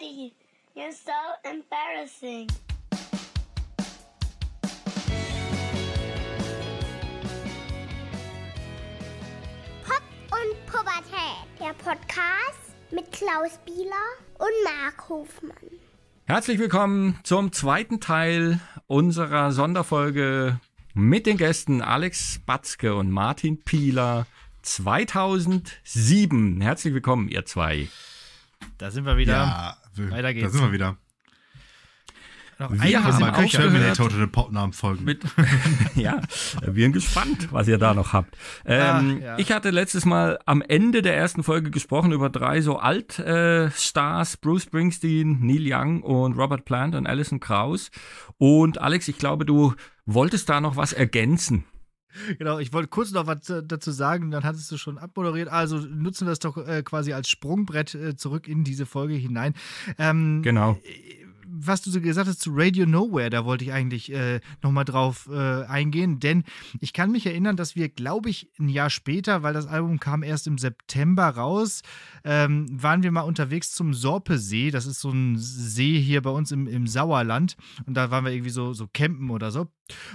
Daddy, you're so embarrassing. Pop und Pubertät, der Podcast mit Klaus Bieler und Marc Hofmann. Herzlich willkommen zum zweiten Teil unserer Sonderfolge mit den Gästen Alex Batzke und Martin Pieler 2007. Herzlich willkommen, ihr zwei. Da sind wir wieder. Ja, weiter geht's. Da sind wir wieder. Noch wir haben mal Terminator den Popnamen folgen. Mit, ja, wir sind gespannt, was ihr da noch habt. Ähm, ah, ja. Ich hatte letztes Mal am Ende der ersten Folge gesprochen über drei so Altstars, äh, Bruce Springsteen, Neil Young und Robert Plant und Alison Krauss. Und Alex, ich glaube, du wolltest da noch was ergänzen. Genau, ich wollte kurz noch was äh, dazu sagen, dann hattest du schon abmoderiert. Also nutzen wir es doch äh, quasi als Sprungbrett äh, zurück in diese Folge hinein. Ähm, genau. Äh, was du so gesagt hast zu Radio Nowhere, da wollte ich eigentlich äh, nochmal drauf äh, eingehen, denn ich kann mich erinnern, dass wir, glaube ich, ein Jahr später, weil das Album kam erst im September raus, ähm, waren wir mal unterwegs zum Sorpesee. Das ist so ein See hier bei uns im, im Sauerland und da waren wir irgendwie so, so campen oder so.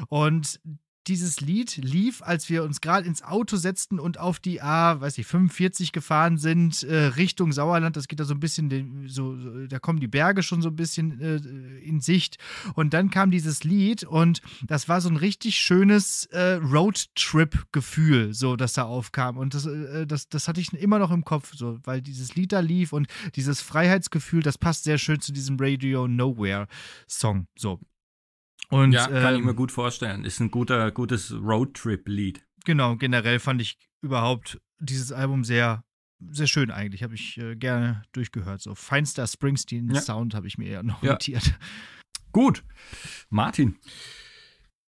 Und dieses Lied lief, als wir uns gerade ins Auto setzten und auf die A, ah, weiß ich, 45 gefahren sind, äh, Richtung Sauerland. Das geht da so ein bisschen, den, so, so, da kommen die Berge schon so ein bisschen äh, in Sicht. Und dann kam dieses Lied und das war so ein richtig schönes äh, Roadtrip-Gefühl, so, das da aufkam. Und das, äh, das, das hatte ich immer noch im Kopf, so, weil dieses Lied da lief und dieses Freiheitsgefühl, das passt sehr schön zu diesem Radio Nowhere Song. So. Und, ja, kann ähm, ich mir ähm, gut vorstellen. Ist ein guter, gutes Roadtrip-Lied. Genau, generell fand ich überhaupt dieses Album sehr, sehr schön eigentlich. Habe ich äh, gerne durchgehört. So feinster Springsteen-Sound ja. habe ich mir ja noch ja. notiert. Gut. Martin.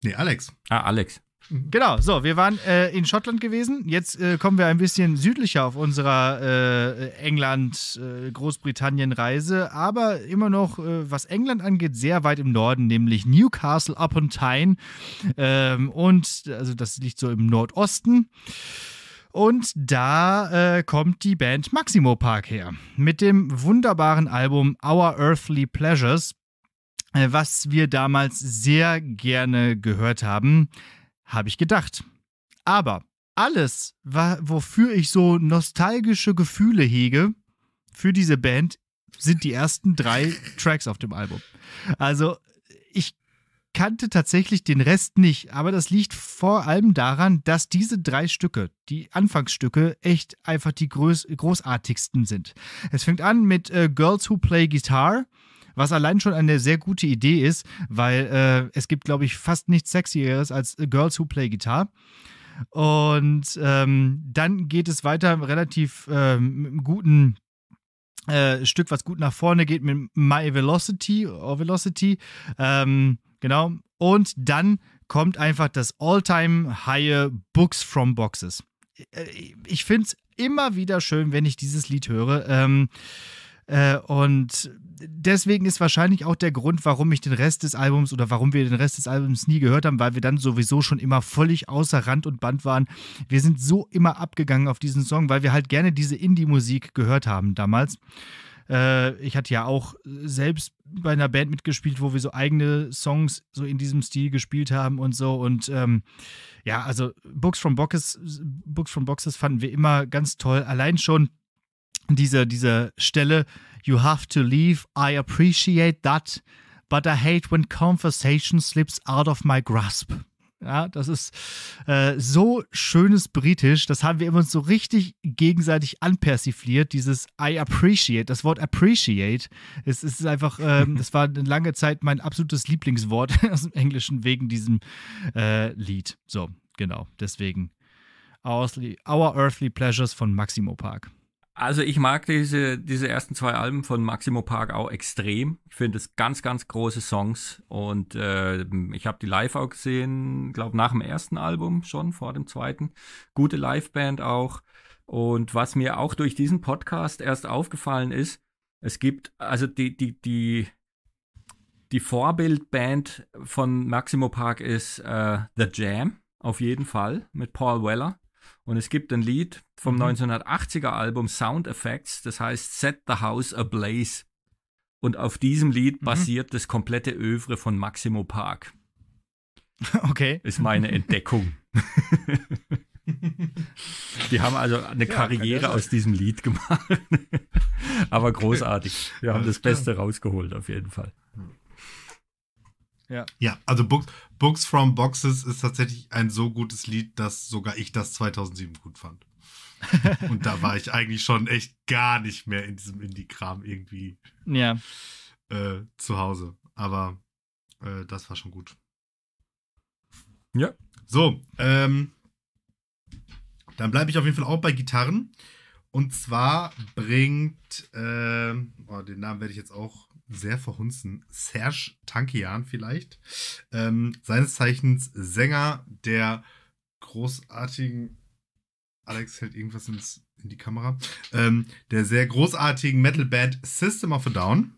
Nee, Alex. Ah, Alex. Genau, so, wir waren äh, in Schottland gewesen. Jetzt äh, kommen wir ein bisschen südlicher auf unserer äh, England-Großbritannien-Reise, äh, aber immer noch, äh, was England angeht, sehr weit im Norden, nämlich Newcastle upon Tyne. Ähm, und also das liegt so im Nordosten. Und da äh, kommt die Band Maximo Park her mit dem wunderbaren Album Our Earthly Pleasures, äh, was wir damals sehr gerne gehört haben. Habe ich gedacht. Aber alles, wofür ich so nostalgische Gefühle hege für diese Band, sind die ersten drei Tracks auf dem Album. Also ich kannte tatsächlich den Rest nicht, aber das liegt vor allem daran, dass diese drei Stücke, die Anfangsstücke, echt einfach die groß großartigsten sind. Es fängt an mit äh, Girls Who Play Guitar, was allein schon eine sehr gute Idee ist, weil äh, es gibt, glaube ich, fast nichts Sexieres als Girls Who Play Guitar. Und ähm, dann geht es weiter relativ ähm, mit einem guten äh, Stück, was gut nach vorne geht, mit My Velocity, or Velocity. Ähm, genau. Und dann kommt einfach das All-Time High Books from Boxes. Äh, ich finde es immer wieder schön, wenn ich dieses Lied höre. Ähm, äh, und deswegen ist wahrscheinlich auch der Grund, warum ich den Rest des Albums oder warum wir den Rest des Albums nie gehört haben, weil wir dann sowieso schon immer völlig außer Rand und Band waren. Wir sind so immer abgegangen auf diesen Song, weil wir halt gerne diese Indie-Musik gehört haben damals. Äh, ich hatte ja auch selbst bei einer Band mitgespielt, wo wir so eigene Songs so in diesem Stil gespielt haben und so. Und ähm, ja, also Books from Boxes, Books from Boxes fanden wir immer ganz toll. Allein schon dieser, diese Stelle, You have to leave, I appreciate that, but I hate when conversation slips out of my grasp. Ja, das ist äh, so schönes Britisch. Das haben wir immer so richtig gegenseitig anpersifliert. Dieses I appreciate, das Wort appreciate. Es, es ist einfach, ähm, das war eine lange Zeit mein absolutes Lieblingswort aus dem Englischen wegen diesem äh, Lied. So, genau. Deswegen Our Earthly Pleasures von Maximo Park. Also ich mag diese, diese ersten zwei Alben von Maximo Park auch extrem. Ich finde es ganz, ganz große Songs. Und äh, ich habe die live auch gesehen, glaube nach dem ersten Album schon, vor dem zweiten. Gute Liveband auch. Und was mir auch durch diesen Podcast erst aufgefallen ist, es gibt also die, die, die, die Vorbildband von Maximo Park ist äh, The Jam, auf jeden Fall, mit Paul Weller. Und es gibt ein Lied vom mhm. 1980er Album Sound Effects, das heißt Set the House Ablaze. Und auf diesem Lied mhm. basiert das komplette Övre von Maximo Park. Okay. Ist meine Entdeckung. Die haben also eine ja, Karriere aus diesem Lied gemacht. Aber großartig. Wir haben das Beste rausgeholt, auf jeden Fall. Ja. ja, also Books, Books from Boxes ist tatsächlich ein so gutes Lied, dass sogar ich das 2007 gut fand. Und da war ich eigentlich schon echt gar nicht mehr in diesem Indie-Kram irgendwie ja. äh, zu Hause. Aber äh, das war schon gut. Ja. So, ähm, dann bleibe ich auf jeden Fall auch bei Gitarren. Und zwar bringt, äh, oh, den Namen werde ich jetzt auch sehr verhunzen, Serge Tankian vielleicht, ähm, seines Zeichens Sänger der großartigen, Alex hält irgendwas ins, in die Kamera, ähm, der sehr großartigen Metalband System of a Down,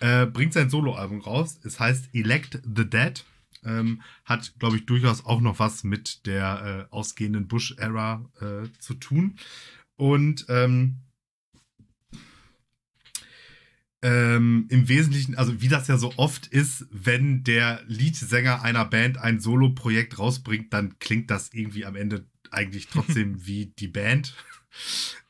äh, bringt sein Soloalbum raus, es heißt Elect the Dead. Ähm, hat, glaube ich, durchaus auch noch was mit der äh, ausgehenden Bush-Ära äh, zu tun. Und ähm, ähm, im Wesentlichen, also wie das ja so oft ist, wenn der Leadsänger einer Band ein Solo-Projekt rausbringt, dann klingt das irgendwie am Ende eigentlich trotzdem wie die Band.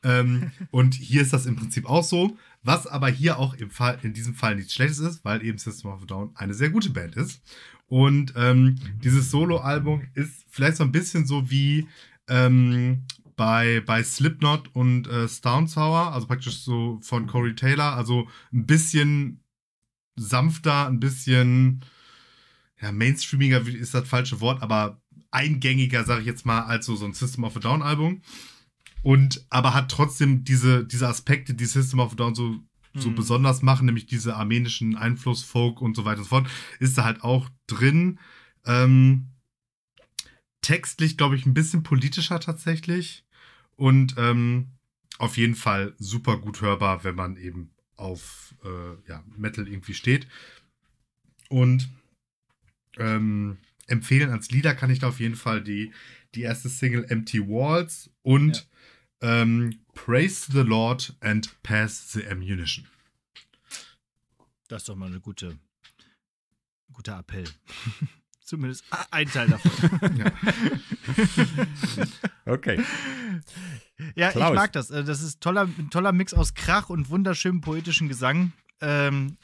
ähm, und hier ist das im Prinzip auch so. Was aber hier auch im Fall, in diesem Fall nichts Schlechtes ist, weil eben System of a Down eine sehr gute Band ist. Und ähm, dieses Solo-Album ist vielleicht so ein bisschen so wie ähm, bei, bei Slipknot und äh, Stone Sour, also praktisch so von Corey Taylor, also ein bisschen sanfter, ein bisschen ja, mainstreamiger ist das falsche Wort, aber eingängiger, sage ich jetzt mal, als so, so ein System of a Down Album. Und aber hat trotzdem diese, diese Aspekte, die System of a Down so, so mhm. besonders machen, nämlich diese armenischen Einfluss, Folk und so weiter und so fort, ist da halt auch drin. Ähm, textlich, glaube ich, ein bisschen politischer tatsächlich. Und ähm, auf jeden Fall super gut hörbar, wenn man eben auf äh, ja, Metal irgendwie steht. Und ähm, empfehlen als Lieder kann ich da auf jeden Fall die, die erste Single Empty Walls und ja. ähm, Praise the Lord and Pass the Ammunition. Das ist doch mal ein gute, guter Appell. Zumindest ein Teil davon. okay. Ja, Klaus. ich mag das. Äh, das ist toller, ein toller Mix aus Krach und wunderschönem poetischen Gesang. Ähm,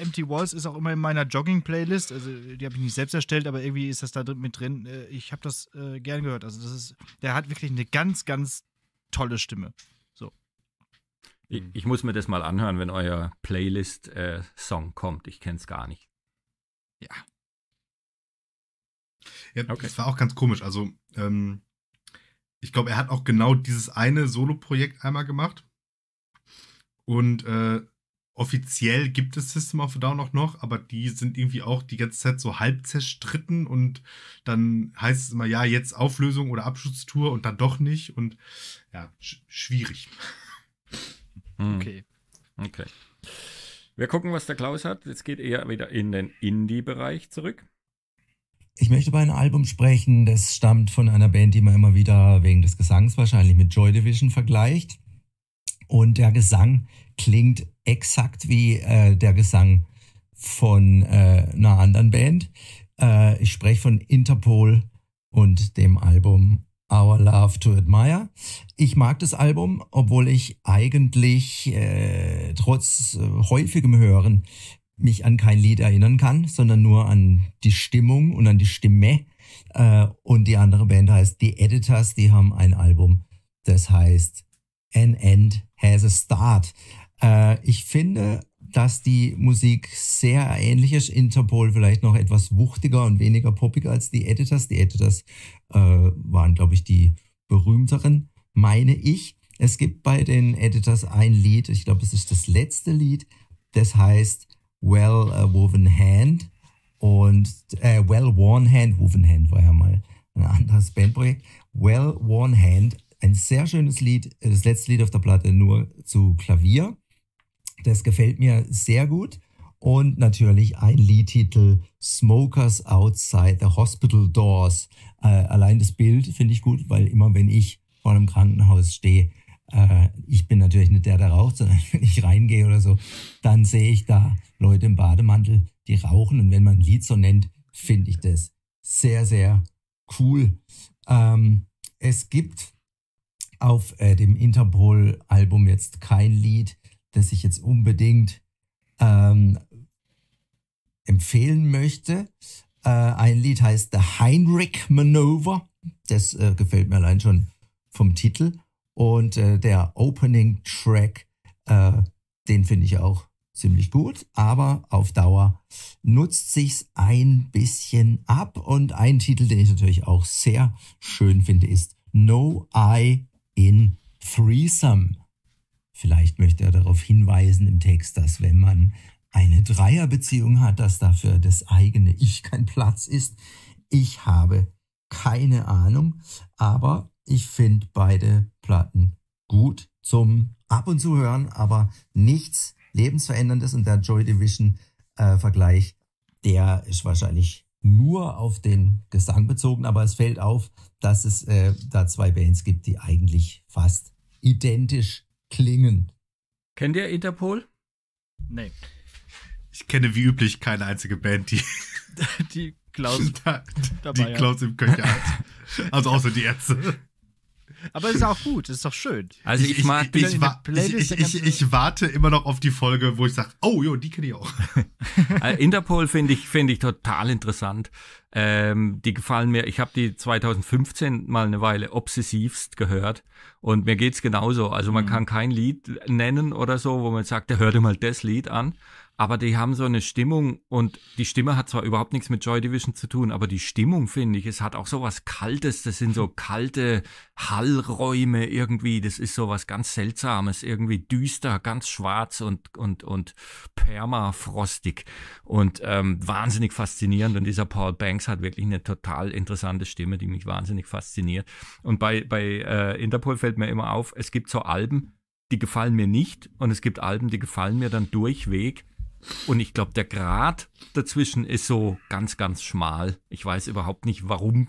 Empty Walls ist auch immer in meiner Jogging-Playlist. Also, die habe ich nicht selbst erstellt, aber irgendwie ist das da mit drin. Äh, ich habe das äh, gern gehört. Also, das ist, der hat wirklich eine ganz, ganz tolle Stimme. So. Ich, ich muss mir das mal anhören, wenn euer Playlist-Song äh, kommt. Ich kenne es gar nicht. Ja, ja, okay. Das war auch ganz komisch. Also, ähm, ich glaube, er hat auch genau dieses eine Solo-Projekt einmal gemacht. Und äh, offiziell gibt es System of a Down auch noch, aber die sind irgendwie auch die ganze Zeit so halb zerstritten und dann heißt es immer, ja, jetzt Auflösung oder Abschutztour und dann doch nicht. Und ja, sch schwierig. Hm. Okay. Okay. Wir gucken, was der Klaus hat. Jetzt geht er wieder in den Indie-Bereich zurück. Ich möchte über ein Album sprechen, das stammt von einer Band, die man immer wieder wegen des Gesangs wahrscheinlich mit Joy Division vergleicht. Und der Gesang klingt exakt wie äh, der Gesang von äh, einer anderen Band. Äh, ich spreche von Interpol und dem Album Our Love to Admire. Ich mag das Album, obwohl ich eigentlich äh, trotz äh, häufigem Hören mich an kein Lied erinnern kann, sondern nur an die Stimmung und an die Stimme. Äh, und die andere Band heißt The Editors, die haben ein Album, das heißt An End Has a Start. Äh, ich finde, dass die Musik sehr ähnlich ist. Interpol vielleicht noch etwas wuchtiger und weniger poppiger als die Editors. Die Editors äh, waren, glaube ich, die berühmteren, meine ich. Es gibt bei den Editors ein Lied, ich glaube, es ist das letzte Lied, das heißt Well Woven Hand und äh, Well Worn Hand, Woven Hand war ja mal ein anderes Bandprojekt. Well Worn Hand, ein sehr schönes Lied, das letzte Lied auf der Platte nur zu Klavier. Das gefällt mir sehr gut. Und natürlich ein Liedtitel Smokers Outside the Hospital Doors. Äh, allein das Bild finde ich gut, weil immer wenn ich vor einem Krankenhaus stehe, äh, ich bin natürlich nicht der, der raucht, sondern wenn ich reingehe oder so, dann sehe ich da Leute im Bademantel, die rauchen. Und wenn man ein Lied so nennt, finde ich das sehr, sehr cool. Ähm, es gibt auf äh, dem Interpol-Album jetzt kein Lied, das ich jetzt unbedingt ähm, empfehlen möchte. Äh, ein Lied heißt The Heinrich Manover. Das äh, gefällt mir allein schon vom Titel. Und äh, der Opening Track, äh, den finde ich auch ziemlich gut, aber auf Dauer nutzt sich's ein bisschen ab. Und ein Titel, den ich natürlich auch sehr schön finde, ist No I in Threesome. Vielleicht möchte er darauf hinweisen im Text, dass wenn man eine Dreierbeziehung hat, dass dafür das eigene Ich kein Platz ist. Ich habe keine Ahnung, aber ich finde beide Schallplatten. Gut zum ab und zu hören, aber nichts lebensveränderndes. Und der Joy Division äh, Vergleich, der ist wahrscheinlich nur auf den Gesang bezogen, aber es fällt auf, dass es äh, da zwei Bands gibt, die eigentlich fast identisch klingen. Kennt ihr Interpol? Nee. Ich kenne wie üblich keine einzige Band, die, die Klaus, da, dabei, die Klaus ja. im Köcher hat. Also außer die Ärzte. Aber es ist auch gut, es ist doch schön. Also ich, ich mag ich, ich, Playlist, ich, ich, warte immer noch auf die Folge, wo ich sage, oh jo, die kenne ich auch. Äh, Interpol finde ich, find ich total interessant. Ähm, die gefallen mir, ich habe die 2015 mal eine Weile obsessivst gehört und mir geht's genauso. Also man mhm. kann kein Lied nennen oder so, wo man sagt, hör dir mal das Lied an aber die haben so eine Stimmung und die Stimme hat zwar überhaupt nichts mit Joy Division zu tun, aber die Stimmung finde ich, es hat auch so was Kaltes, das sind so kalte Hallräume irgendwie, das ist so was ganz Seltsames, irgendwie düster, ganz schwarz und, und, und permafrostig und ähm, wahnsinnig faszinierend und dieser Paul Banks hat wirklich eine total interessante Stimme, die mich wahnsinnig fasziniert und bei, bei äh, Interpol fällt mir immer auf, es gibt so Alben, die gefallen mir nicht und es gibt Alben, die gefallen mir dann durchweg und ich glaube, der Grad dazwischen ist so ganz, ganz schmal. Ich weiß überhaupt nicht, warum.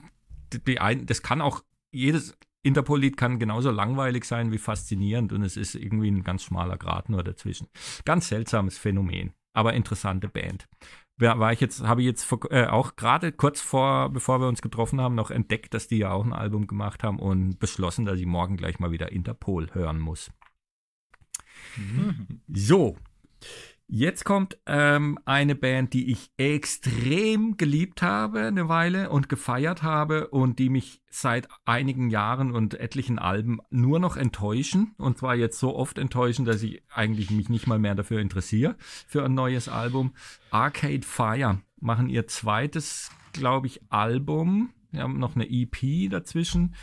Die ein, das kann auch, jedes Interpolit kann genauso langweilig sein wie faszinierend und es ist irgendwie ein ganz schmaler Grad nur dazwischen. Ganz seltsames Phänomen, aber interessante Band. War ich jetzt, habe ich jetzt vor, äh, auch gerade kurz vor, bevor wir uns getroffen haben, noch entdeckt, dass die ja auch ein Album gemacht haben und beschlossen, dass ich morgen gleich mal wieder Interpol hören muss. Mhm. So. Jetzt kommt ähm, eine Band, die ich extrem geliebt habe eine Weile und gefeiert habe und die mich seit einigen Jahren und etlichen Alben nur noch enttäuschen. Und zwar jetzt so oft enttäuschen, dass ich eigentlich mich nicht mal mehr dafür interessiere, für ein neues Album. Arcade Fire machen ihr zweites, glaube ich, Album. Wir haben noch eine EP dazwischen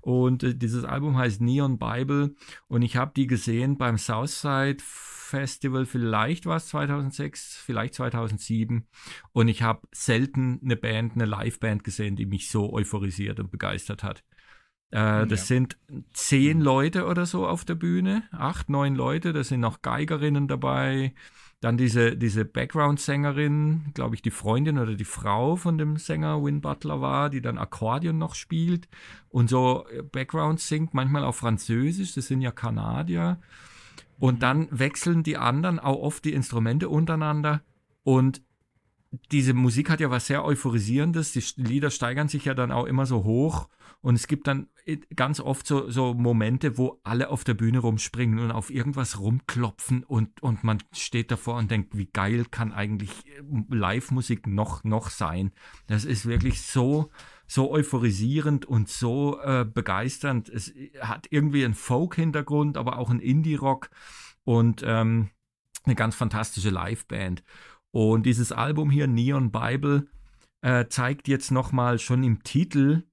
und äh, dieses Album heißt Neon Bible und ich habe die gesehen beim Southside Festival, vielleicht war es 2006, vielleicht 2007 und ich habe selten eine Band, eine Liveband gesehen, die mich so euphorisiert und begeistert hat. Äh, das ja. sind zehn Leute oder so auf der Bühne, acht, neun Leute, da sind noch Geigerinnen dabei, dann diese, diese Background-Sängerin, glaube ich, die Freundin oder die Frau von dem Sänger Win Butler war, die dann Akkordeon noch spielt und so äh, Background singt, manchmal auf Französisch, das sind ja Kanadier. Und dann wechseln die anderen auch oft die Instrumente untereinander. Und diese Musik hat ja was sehr Euphorisierendes. Die Lieder steigern sich ja dann auch immer so hoch. Und es gibt dann äh, ganz oft so, so Momente, wo alle auf der Bühne rumspringen und auf irgendwas rumklopfen und, und man steht davor und denkt, wie geil kann eigentlich äh, Live-Musik noch, noch sein? Das ist wirklich so, so euphorisierend und so äh, begeisternd. Es äh, hat irgendwie einen Folk-Hintergrund, aber auch einen Indie-Rock und ähm, eine ganz fantastische Live-Band. Und dieses Album hier, Neon Bible, äh, zeigt jetzt nochmal schon im Titel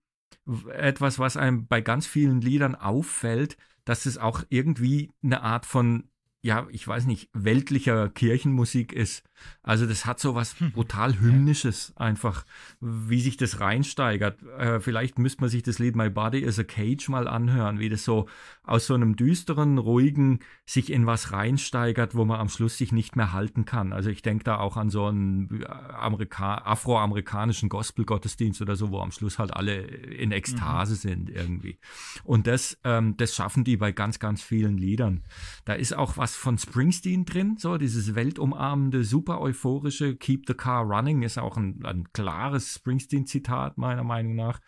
etwas, was einem bei ganz vielen Liedern auffällt, dass es auch irgendwie eine Art von ja, ich weiß nicht, weltlicher Kirchenmusik ist. Also das hat so was hm. brutal Hymnisches einfach, wie sich das reinsteigert. Äh, vielleicht müsste man sich das Lied My Body is a Cage mal anhören, wie das so aus so einem düsteren, ruhigen sich in was reinsteigert, wo man am Schluss sich nicht mehr halten kann. Also ich denke da auch an so einen äh, Amerika afroamerikanischen Gospel-Gottesdienst oder so, wo am Schluss halt alle in mhm. Ekstase mhm. sind irgendwie. Und das, ähm, das schaffen die bei ganz, ganz vielen Liedern. Da ist auch was was von Springsteen drin, so dieses weltumarmende, super euphorische Keep the Car Running ist auch ein, ein klares Springsteen-Zitat meiner Meinung nach.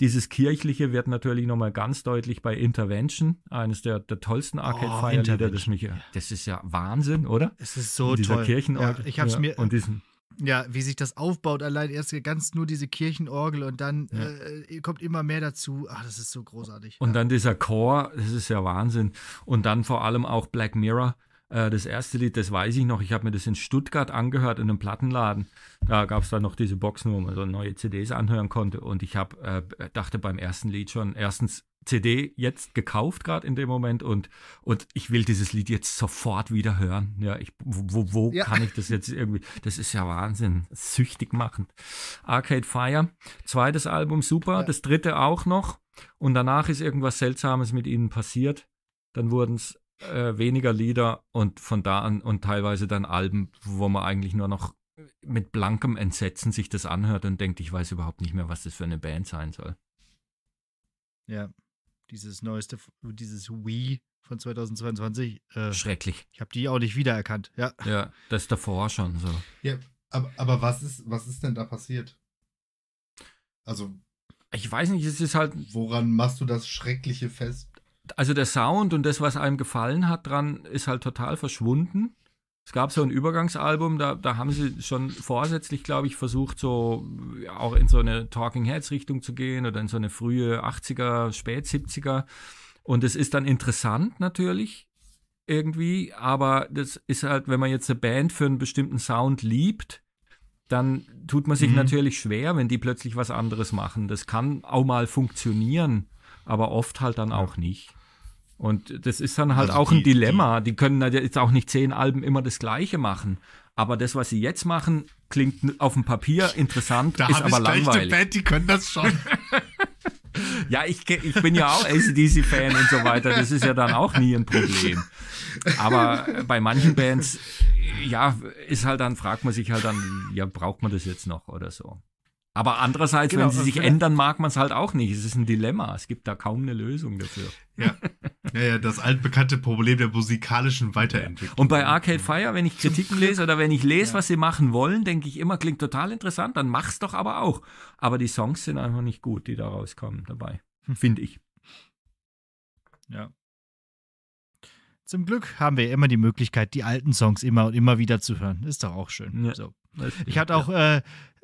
Dieses kirchliche wird natürlich nochmal ganz deutlich bei Intervention, eines der, der tollsten oh, Arcade-Fire-Lieder, oh, das mich, das ist ja Wahnsinn, oder? Es ist so toll. Ja, ich hab's ja, mir, und diesen, ja, wie sich das aufbaut, allein erst ganz nur diese Kirchenorgel und dann ja. äh, kommt immer mehr dazu. Ach, das ist so großartig. Und ja. dann dieser Chor, das ist ja Wahnsinn. Und dann vor allem auch Black Mirror. Äh, das erste Lied, das weiß ich noch, ich habe mir das in Stuttgart angehört, in einem Plattenladen. Da gab es dann noch diese Boxen, wo man so neue CDs anhören konnte. Und ich hab, äh, dachte beim ersten Lied schon, erstens, CD jetzt gekauft, gerade in dem Moment, und, und ich will dieses Lied jetzt sofort wieder hören. Ja, ich, wo, wo ja. kann ich das jetzt irgendwie? Das ist ja Wahnsinn. Süchtig machend. Arcade Fire, zweites Album, super. Ja. Das dritte auch noch. Und danach ist irgendwas Seltsames mit ihnen passiert. Dann wurden es äh, weniger Lieder und von da an und teilweise dann Alben, wo man eigentlich nur noch mit blankem Entsetzen sich das anhört und denkt, ich weiß überhaupt nicht mehr, was das für eine Band sein soll. Ja. Dieses neueste, dieses Wii von 2022. Äh, Schrecklich. Ich habe die auch nicht wiedererkannt. Ja. ja, das davor schon so. Ja, aber, aber was, ist, was ist denn da passiert? Also. Ich weiß nicht, es ist halt. Woran machst du das Schreckliche fest? Also der Sound und das, was einem gefallen hat dran, ist halt total verschwunden. Es gab so ein Übergangsalbum, da, da haben sie schon vorsätzlich, glaube ich, versucht, so auch in so eine Talking Heads Richtung zu gehen oder in so eine frühe 80er, spät 70er. Und es ist dann interessant natürlich irgendwie, aber das ist halt, wenn man jetzt eine Band für einen bestimmten Sound liebt, dann tut man sich mhm. natürlich schwer, wenn die plötzlich was anderes machen. Das kann auch mal funktionieren, aber oft halt dann ja. auch nicht. Und das ist dann halt also auch die, ein Dilemma. Die, die können jetzt auch nicht zehn Alben immer das Gleiche machen. Aber das, was sie jetzt machen, klingt auf dem Papier interessant, da ist aber langweilig. Band, die können das schon. ja, ich, ich bin ja auch ACDC-Fan und so weiter. Das ist ja dann auch nie ein Problem. Aber bei manchen Bands, ja, ist halt dann, fragt man sich halt dann, ja, braucht man das jetzt noch oder so. Aber andererseits, genau, wenn sie sich ändern, mag man es halt auch nicht. Es ist ein Dilemma. Es gibt da kaum eine Lösung dafür. Ja, Ja, ja, das altbekannte Problem der musikalischen Weiterentwicklung. Und bei Arcade Fire, wenn ich Kritiken lese oder wenn ich lese, ja. was sie machen wollen, denke ich immer, klingt total interessant, dann mach's doch aber auch. Aber die Songs sind einfach nicht gut, die da rauskommen dabei, hm. finde ich. Ja. Zum Glück haben wir immer die Möglichkeit, die alten Songs immer und immer wieder zu hören. Ist doch auch schön. Ja. So. Ich hatte auch äh,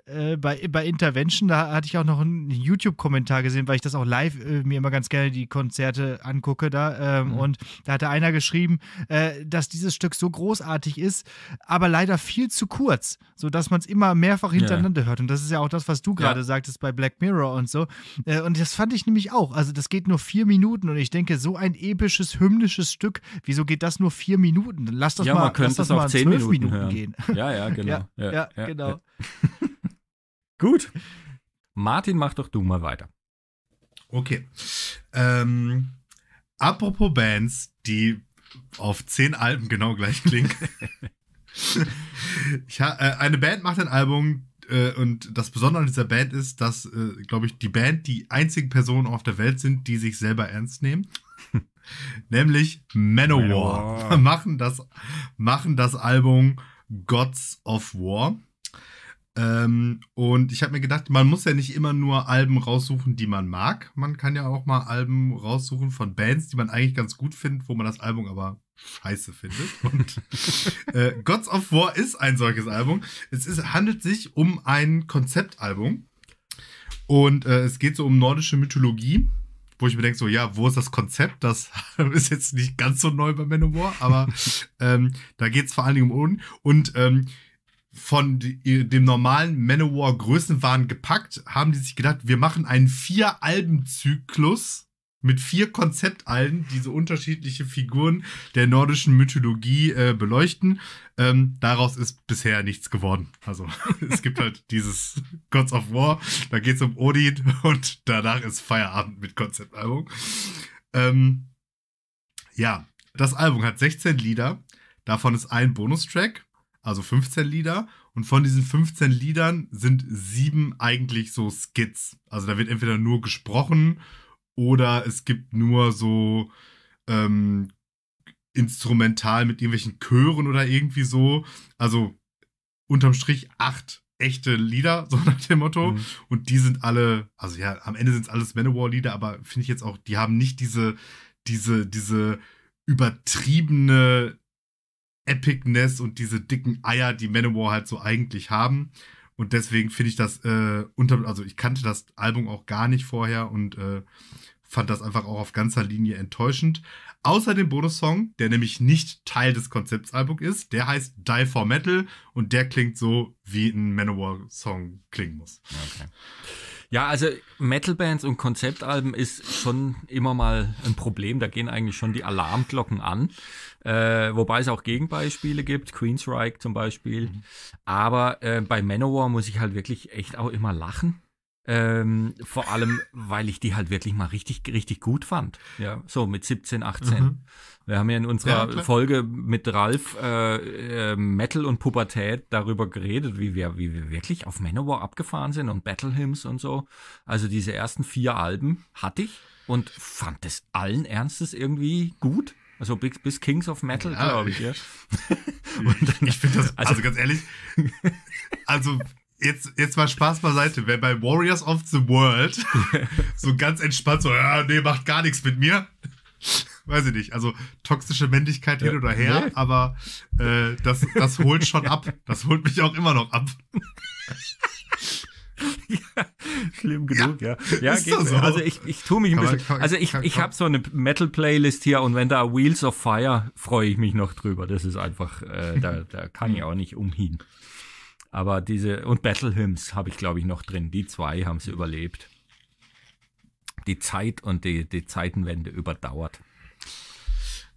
äh, bei, bei Intervention, da hatte ich auch noch einen YouTube-Kommentar gesehen, weil ich das auch live äh, mir immer ganz gerne die Konzerte angucke da. Ähm, mhm. Und da hatte einer geschrieben, äh, dass dieses Stück so großartig ist, aber leider viel zu kurz, sodass man es immer mehrfach hintereinander ja. hört. Und das ist ja auch das, was du gerade ja. sagtest bei Black Mirror und so. Äh, und das fand ich nämlich auch. Also das geht nur vier Minuten und ich denke, so ein episches, hymnisches Stück, wieso geht das nur vier Minuten? Lass das ja, mal, man könnte lass das auch mal zehn Minuten, Minuten gehen. Genau. Ja, ja, genau. ja, ja, genau. Gut. Martin, mach doch du mal weiter. Okay. Ähm, apropos Bands, die auf zehn Alben genau gleich klingen. ich ha, äh, eine Band macht ein Album äh, und das Besondere an dieser Band ist, dass, äh, glaube ich, die Band die einzigen Personen auf der Welt sind, die sich selber ernst nehmen. Nämlich Manowar. Manowar. machen, das, machen das Album Gods of War. Ähm, und ich habe mir gedacht, man muss ja nicht immer nur Alben raussuchen, die man mag. Man kann ja auch mal Alben raussuchen von Bands, die man eigentlich ganz gut findet, wo man das Album aber scheiße findet. Und äh, Gods of War ist ein solches Album. Es ist, handelt sich um ein Konzeptalbum. Und äh, es geht so um nordische Mythologie, wo ich mir denke, so, ja, wo ist das Konzept? Das ist jetzt nicht ganz so neu bei Manowar, aber ähm, da geht es vor allen Dingen um. Und ähm, von dem normalen Manowar Größenwahn gepackt, haben die sich gedacht, wir machen einen vier Alben Zyklus mit vier Konzeptalben, die so unterschiedliche Figuren der nordischen Mythologie äh, beleuchten. Ähm, daraus ist bisher nichts geworden. Also es gibt halt dieses Gods of War, da geht es um Odin und danach ist Feierabend mit Konzeptalbum. Ähm, ja, das Album hat 16 Lieder, davon ist ein Bonustrack also 15 Lieder. Und von diesen 15 Liedern sind sieben eigentlich so Skits. Also da wird entweder nur gesprochen oder es gibt nur so ähm, instrumental mit irgendwelchen Chören oder irgendwie so. Also unterm Strich acht echte Lieder, so nach dem Motto. Mhm. Und die sind alle, also ja, am Ende sind es alles Manowar-Lieder, aber finde ich jetzt auch, die haben nicht diese, diese, diese übertriebene Epicness und diese dicken Eier, die Manowar halt so eigentlich haben. Und deswegen finde ich das äh, unter, also ich kannte das Album auch gar nicht vorher und äh, fand das einfach auch auf ganzer Linie enttäuschend. Außer dem Bonussong, der nämlich nicht Teil des Konzeptsalbums ist, der heißt Die for Metal und der klingt so, wie ein Manowar-Song klingen muss. Okay. Ja, also Metalbands und Konzeptalben ist schon immer mal ein Problem. Da gehen eigentlich schon die Alarmglocken an. Äh, wobei es auch Gegenbeispiele gibt, Queensryche zum Beispiel. Mhm. Aber äh, bei Manowar muss ich halt wirklich echt auch immer lachen. Ähm, vor allem, weil ich die halt wirklich mal richtig, richtig gut fand. Ja, so mit 17, 18. Mhm. Wir haben ja in unserer ja, Folge mit Ralf äh, äh, Metal und Pubertät darüber geredet, wie wir, wie wir wirklich auf Manowar abgefahren sind und Battle Hymns und so. Also diese ersten vier Alben hatte ich und fand es allen Ernstes irgendwie gut. Also bis, Kings of Metal, ja, glaube ich. Ja. dann, ich finde das, also, also, ganz ehrlich, also jetzt, jetzt mal Spaß beiseite, wer bei Warriors of the World so ganz entspannt so, ja, nee, macht gar nichts mit mir. Weiß ich nicht, also toxische Männlichkeit ja, hin oder her, nee. aber äh, das, das holt schon ab. Das holt mich auch immer noch ab. schlimm genug, ja. Ja, ja geht, so. also ich, ich tue mich ein bisschen. Man, kann, also ich, ich habe so eine Metal-Playlist hier und wenn da Wheels of Fire freue ich mich noch drüber. Das ist einfach, äh, da, da kann ich auch nicht umhin. Aber diese und Battle Hymns habe ich glaube ich noch drin. Die zwei haben sie überlebt. Die Zeit und die, die Zeitenwende überdauert.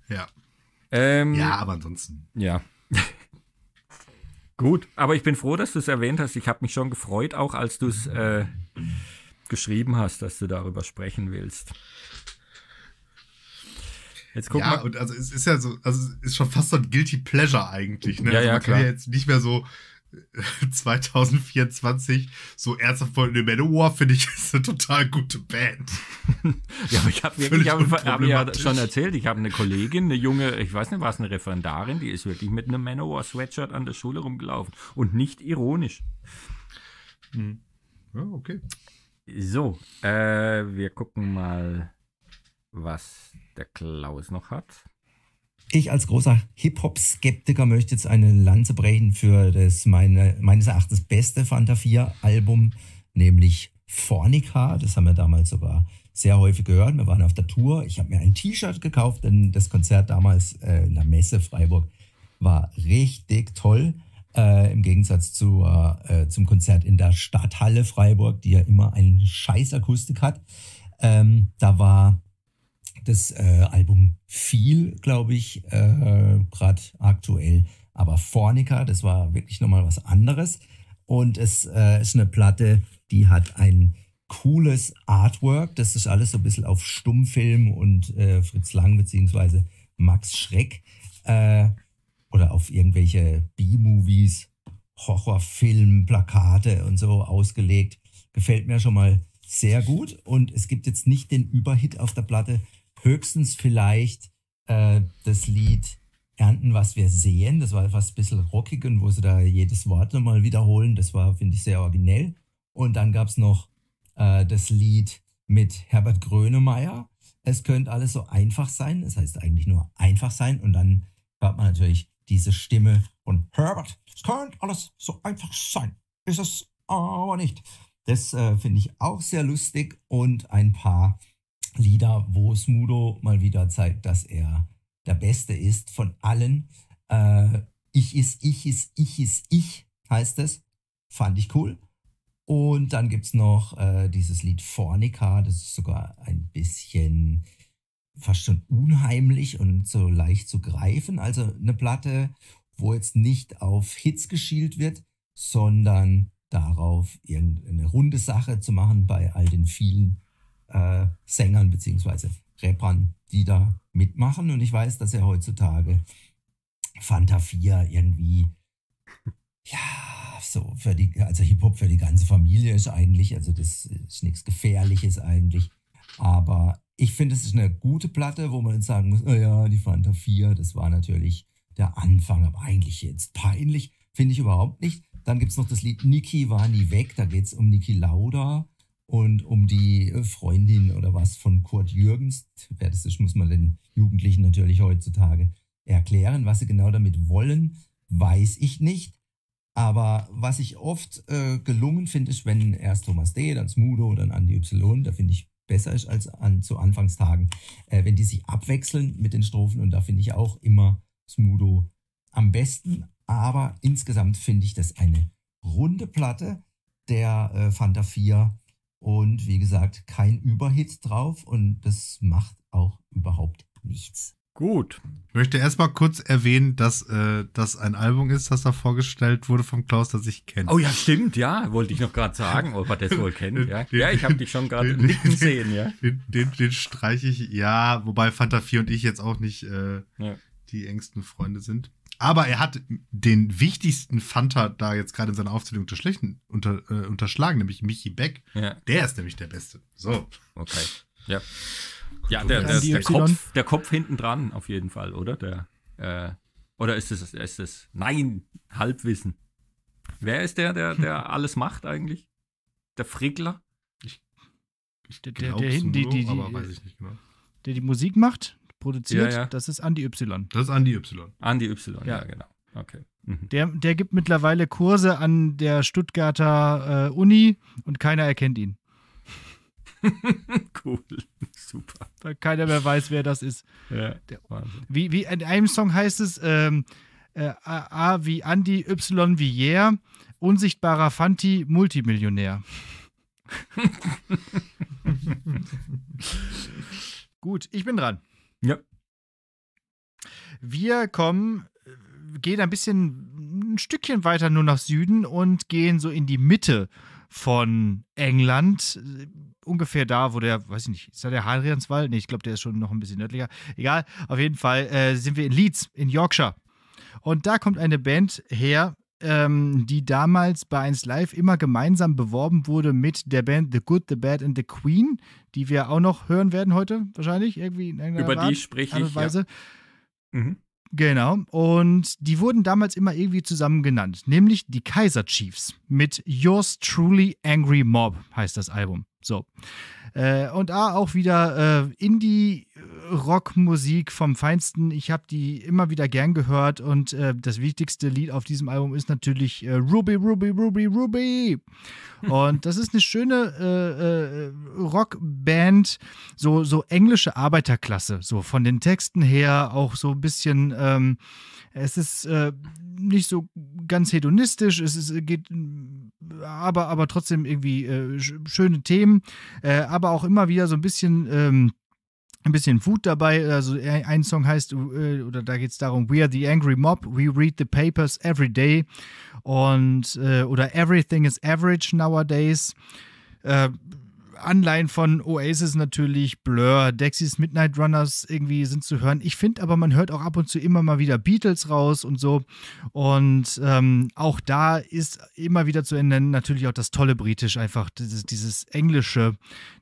Ja. Ähm, ja, aber ansonsten. Ja. Gut, aber ich bin froh, dass du es erwähnt hast. Ich habe mich schon gefreut, auch als du es äh, geschrieben hast, dass du darüber sprechen willst. Jetzt guck ja, mal. und also es ist ja so, also es ist schon fast so ein Guilty Pleasure eigentlich, ne? Ja, also ja, klar. kann ja jetzt nicht mehr so, 2024 so ernsthaft wollten eine Manowar, finde ich, ist eine total gute Band. ja, aber ich habe ich hab, hab ja schon erzählt, ich habe eine Kollegin, eine junge, ich weiß nicht, war es eine Referendarin, die ist wirklich mit einem Manowar-Sweatshirt an der Schule rumgelaufen und nicht ironisch. Hm. Ja, okay. So, äh, wir gucken mal, was der Klaus noch hat ich als großer Hip-Hop-Skeptiker möchte jetzt eine Lanze brechen für das meine, meines Erachtens beste Fanta 4-Album, nämlich Fornica. Das haben wir damals sogar sehr häufig gehört. Wir waren auf der Tour. Ich habe mir ein T-Shirt gekauft, denn das Konzert damals äh, in der Messe Freiburg war richtig toll. Äh, Im Gegensatz zu, äh, zum Konzert in der Stadthalle Freiburg, die ja immer einen scheiß Akustik hat. Ähm, da war das äh, Album viel, glaube ich, äh, gerade aktuell. Aber Fornica, das war wirklich nochmal was anderes. Und es äh, ist eine Platte, die hat ein cooles Artwork. Das ist alles so ein bisschen auf Stummfilm und äh, Fritz Lang beziehungsweise Max Schreck äh, oder auf irgendwelche B-Movies, Horrorfilm, Plakate und so ausgelegt. Gefällt mir schon mal sehr gut. Und es gibt jetzt nicht den Überhit auf der Platte, Höchstens vielleicht äh, das Lied Ernten, was wir sehen. Das war etwas ein bisschen rockig und wo sie da jedes Wort nochmal wiederholen. Das war, finde ich, sehr originell. Und dann gab es noch äh, das Lied mit Herbert Grönemeyer. Es könnte alles so einfach sein. Das heißt eigentlich nur einfach sein. Und dann hat man natürlich diese Stimme von Herbert. Es könnte alles so einfach sein. Ist es aber nicht. Das äh, finde ich auch sehr lustig und ein paar Lieder, wo Smudo mal wieder zeigt, dass er der Beste ist von allen. Äh, ich ist, ich ist, ich ist, ich heißt es. Fand ich cool. Und dann gibt es noch äh, dieses Lied Fornica, das ist sogar ein bisschen fast schon unheimlich und so leicht zu greifen. Also eine Platte, wo jetzt nicht auf Hits geschielt wird, sondern darauf, irgendeine runde Sache zu machen bei all den vielen äh, Sängern bzw. Rappern, die da mitmachen. Und ich weiß, dass er heutzutage Fanta 4 irgendwie, ja, so für die, also Hip-Hop für die ganze Familie ist eigentlich, also das ist nichts Gefährliches eigentlich. Aber ich finde, es ist eine gute Platte, wo man jetzt sagen muss, naja, die Fanta 4, das war natürlich der Anfang, aber eigentlich jetzt peinlich, finde ich überhaupt nicht. Dann gibt es noch das Lied Niki war nie weg, da geht es um Niki Lauda und um die Freundin oder was von Kurt Jürgens. Wer das ist, muss man den Jugendlichen natürlich heutzutage erklären. Was sie genau damit wollen, weiß ich nicht. Aber was ich oft äh, gelungen finde, ist, wenn erst Thomas D., dann Smudo, dann Andy Y, da finde ich besser ist als an, zu Anfangstagen, äh, wenn die sich abwechseln mit den Strophen und da finde ich auch immer Smudo am besten. Aber insgesamt finde ich das eine runde Platte der äh, Fanta 4 und wie gesagt, kein Überhit drauf und das macht auch überhaupt nichts. Gut. Ich möchte erstmal kurz erwähnen, dass äh, das ein Album ist, das da vorgestellt wurde vom Klaus, das ich kenne. Oh ja, stimmt, ja. Wollte ich noch gerade sagen, ob er das wohl kennt. Ja, den, ja ich habe dich schon gerade nicken sehen, ja. Den, den, den streiche ich, ja, wobei Fanta 4 und ich jetzt auch nicht äh, ja. die engsten Freunde sind. Aber er hat den wichtigsten Fanta da jetzt gerade in seiner Aufzählung unter, äh, unterschlagen, nämlich Michi Beck. Ja. Der ist nämlich der Beste. So. Okay. Ja. ja, der, der, der, der Kopf, der Kopf hinten dran, auf jeden Fall, oder? Der, äh, oder ist es, ist es, nein, Halbwissen. Wer ist der, der, der alles macht eigentlich? Der Frickler? Ich, ich der, der, der hinten die, die, die, die, genau. der die Musik macht? produziert. Ja, ja. Das ist Andy Y. Das ist Andy Y. Andy Y, ja, ja genau. Okay. Mhm. Der, der gibt mittlerweile Kurse an der Stuttgarter äh, Uni und keiner erkennt ihn. cool, super. Weil keiner mehr weiß, wer das ist. Ja, der, wie, wie in einem Song heißt es ähm, äh, A, wie Andy, Y wie Yeah, unsichtbarer Fanti, Multimillionär. Gut, ich bin dran. Ja. Wir kommen, äh, gehen ein bisschen, ein Stückchen weiter nur nach Süden und gehen so in die Mitte von England. Äh, ungefähr da, wo der, weiß ich nicht, ist da der Hadrianswald? Nee, ich glaube, der ist schon noch ein bisschen nördlicher. Egal, auf jeden Fall äh, sind wir in Leeds, in Yorkshire. Und da kommt eine Band her, ähm, die damals bei 1 Live immer gemeinsam beworben wurde mit der Band The Good, The Bad and The Queen, die wir auch noch hören werden heute, wahrscheinlich, irgendwie in irgendeiner Über Art, die spreche ich. Weise. Ja. Mhm. Genau. Und die wurden damals immer irgendwie zusammen genannt, nämlich die Kaiser Chiefs mit Yours Truly Angry Mob heißt das Album. So. Äh, und A, auch wieder äh, Indie-Rock-Musik vom Feinsten. Ich habe die immer wieder gern gehört und äh, das wichtigste Lied auf diesem Album ist natürlich äh, Ruby, Ruby, Ruby, Ruby. Und das ist eine schöne äh, äh, Rockband, so, so englische Arbeiterklasse, so von den Texten her auch so ein bisschen. Ähm, es ist nicht so ganz hedonistisch, es ist, geht, aber, aber trotzdem irgendwie schöne Themen. Themen, äh, aber auch immer wieder so ein bisschen. Ähm, ein bisschen Food dabei. Also äh, ein Song heißt, äh, oder da geht es darum, We are the angry mob, we read the papers every day. Und, äh, oder Everything is average nowadays. Äh, Anleihen von Oasis natürlich, Blur, Dexys Midnight Runners irgendwie sind zu hören. Ich finde aber, man hört auch ab und zu immer mal wieder Beatles raus und so. Und ähm, auch da ist immer wieder zu nennen natürlich auch das tolle Britisch, einfach dieses, dieses Englische,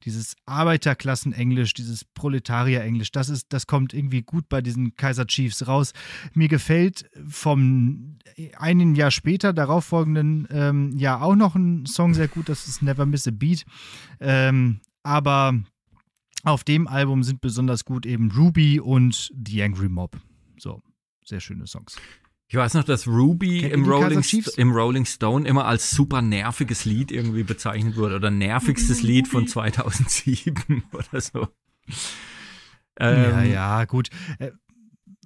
dieses Arbeiterklassen-Englisch, dieses Proletarier-Englisch. Das, das kommt irgendwie gut bei diesen Kaiser Chiefs raus. Mir gefällt vom einen Jahr später, darauffolgenden ähm, Jahr auch noch ein Song sehr gut, das ist Never Miss a Beat. Äh, ähm, aber auf dem Album sind besonders gut eben Ruby und The Angry Mob. So, sehr schöne Songs. Ich weiß noch, dass Ruby im Rolling, im Rolling, Stone immer als super nerviges Lied irgendwie bezeichnet wurde oder nervigstes Lied von 2007 oder so. Ähm, ja, ja, gut. Äh,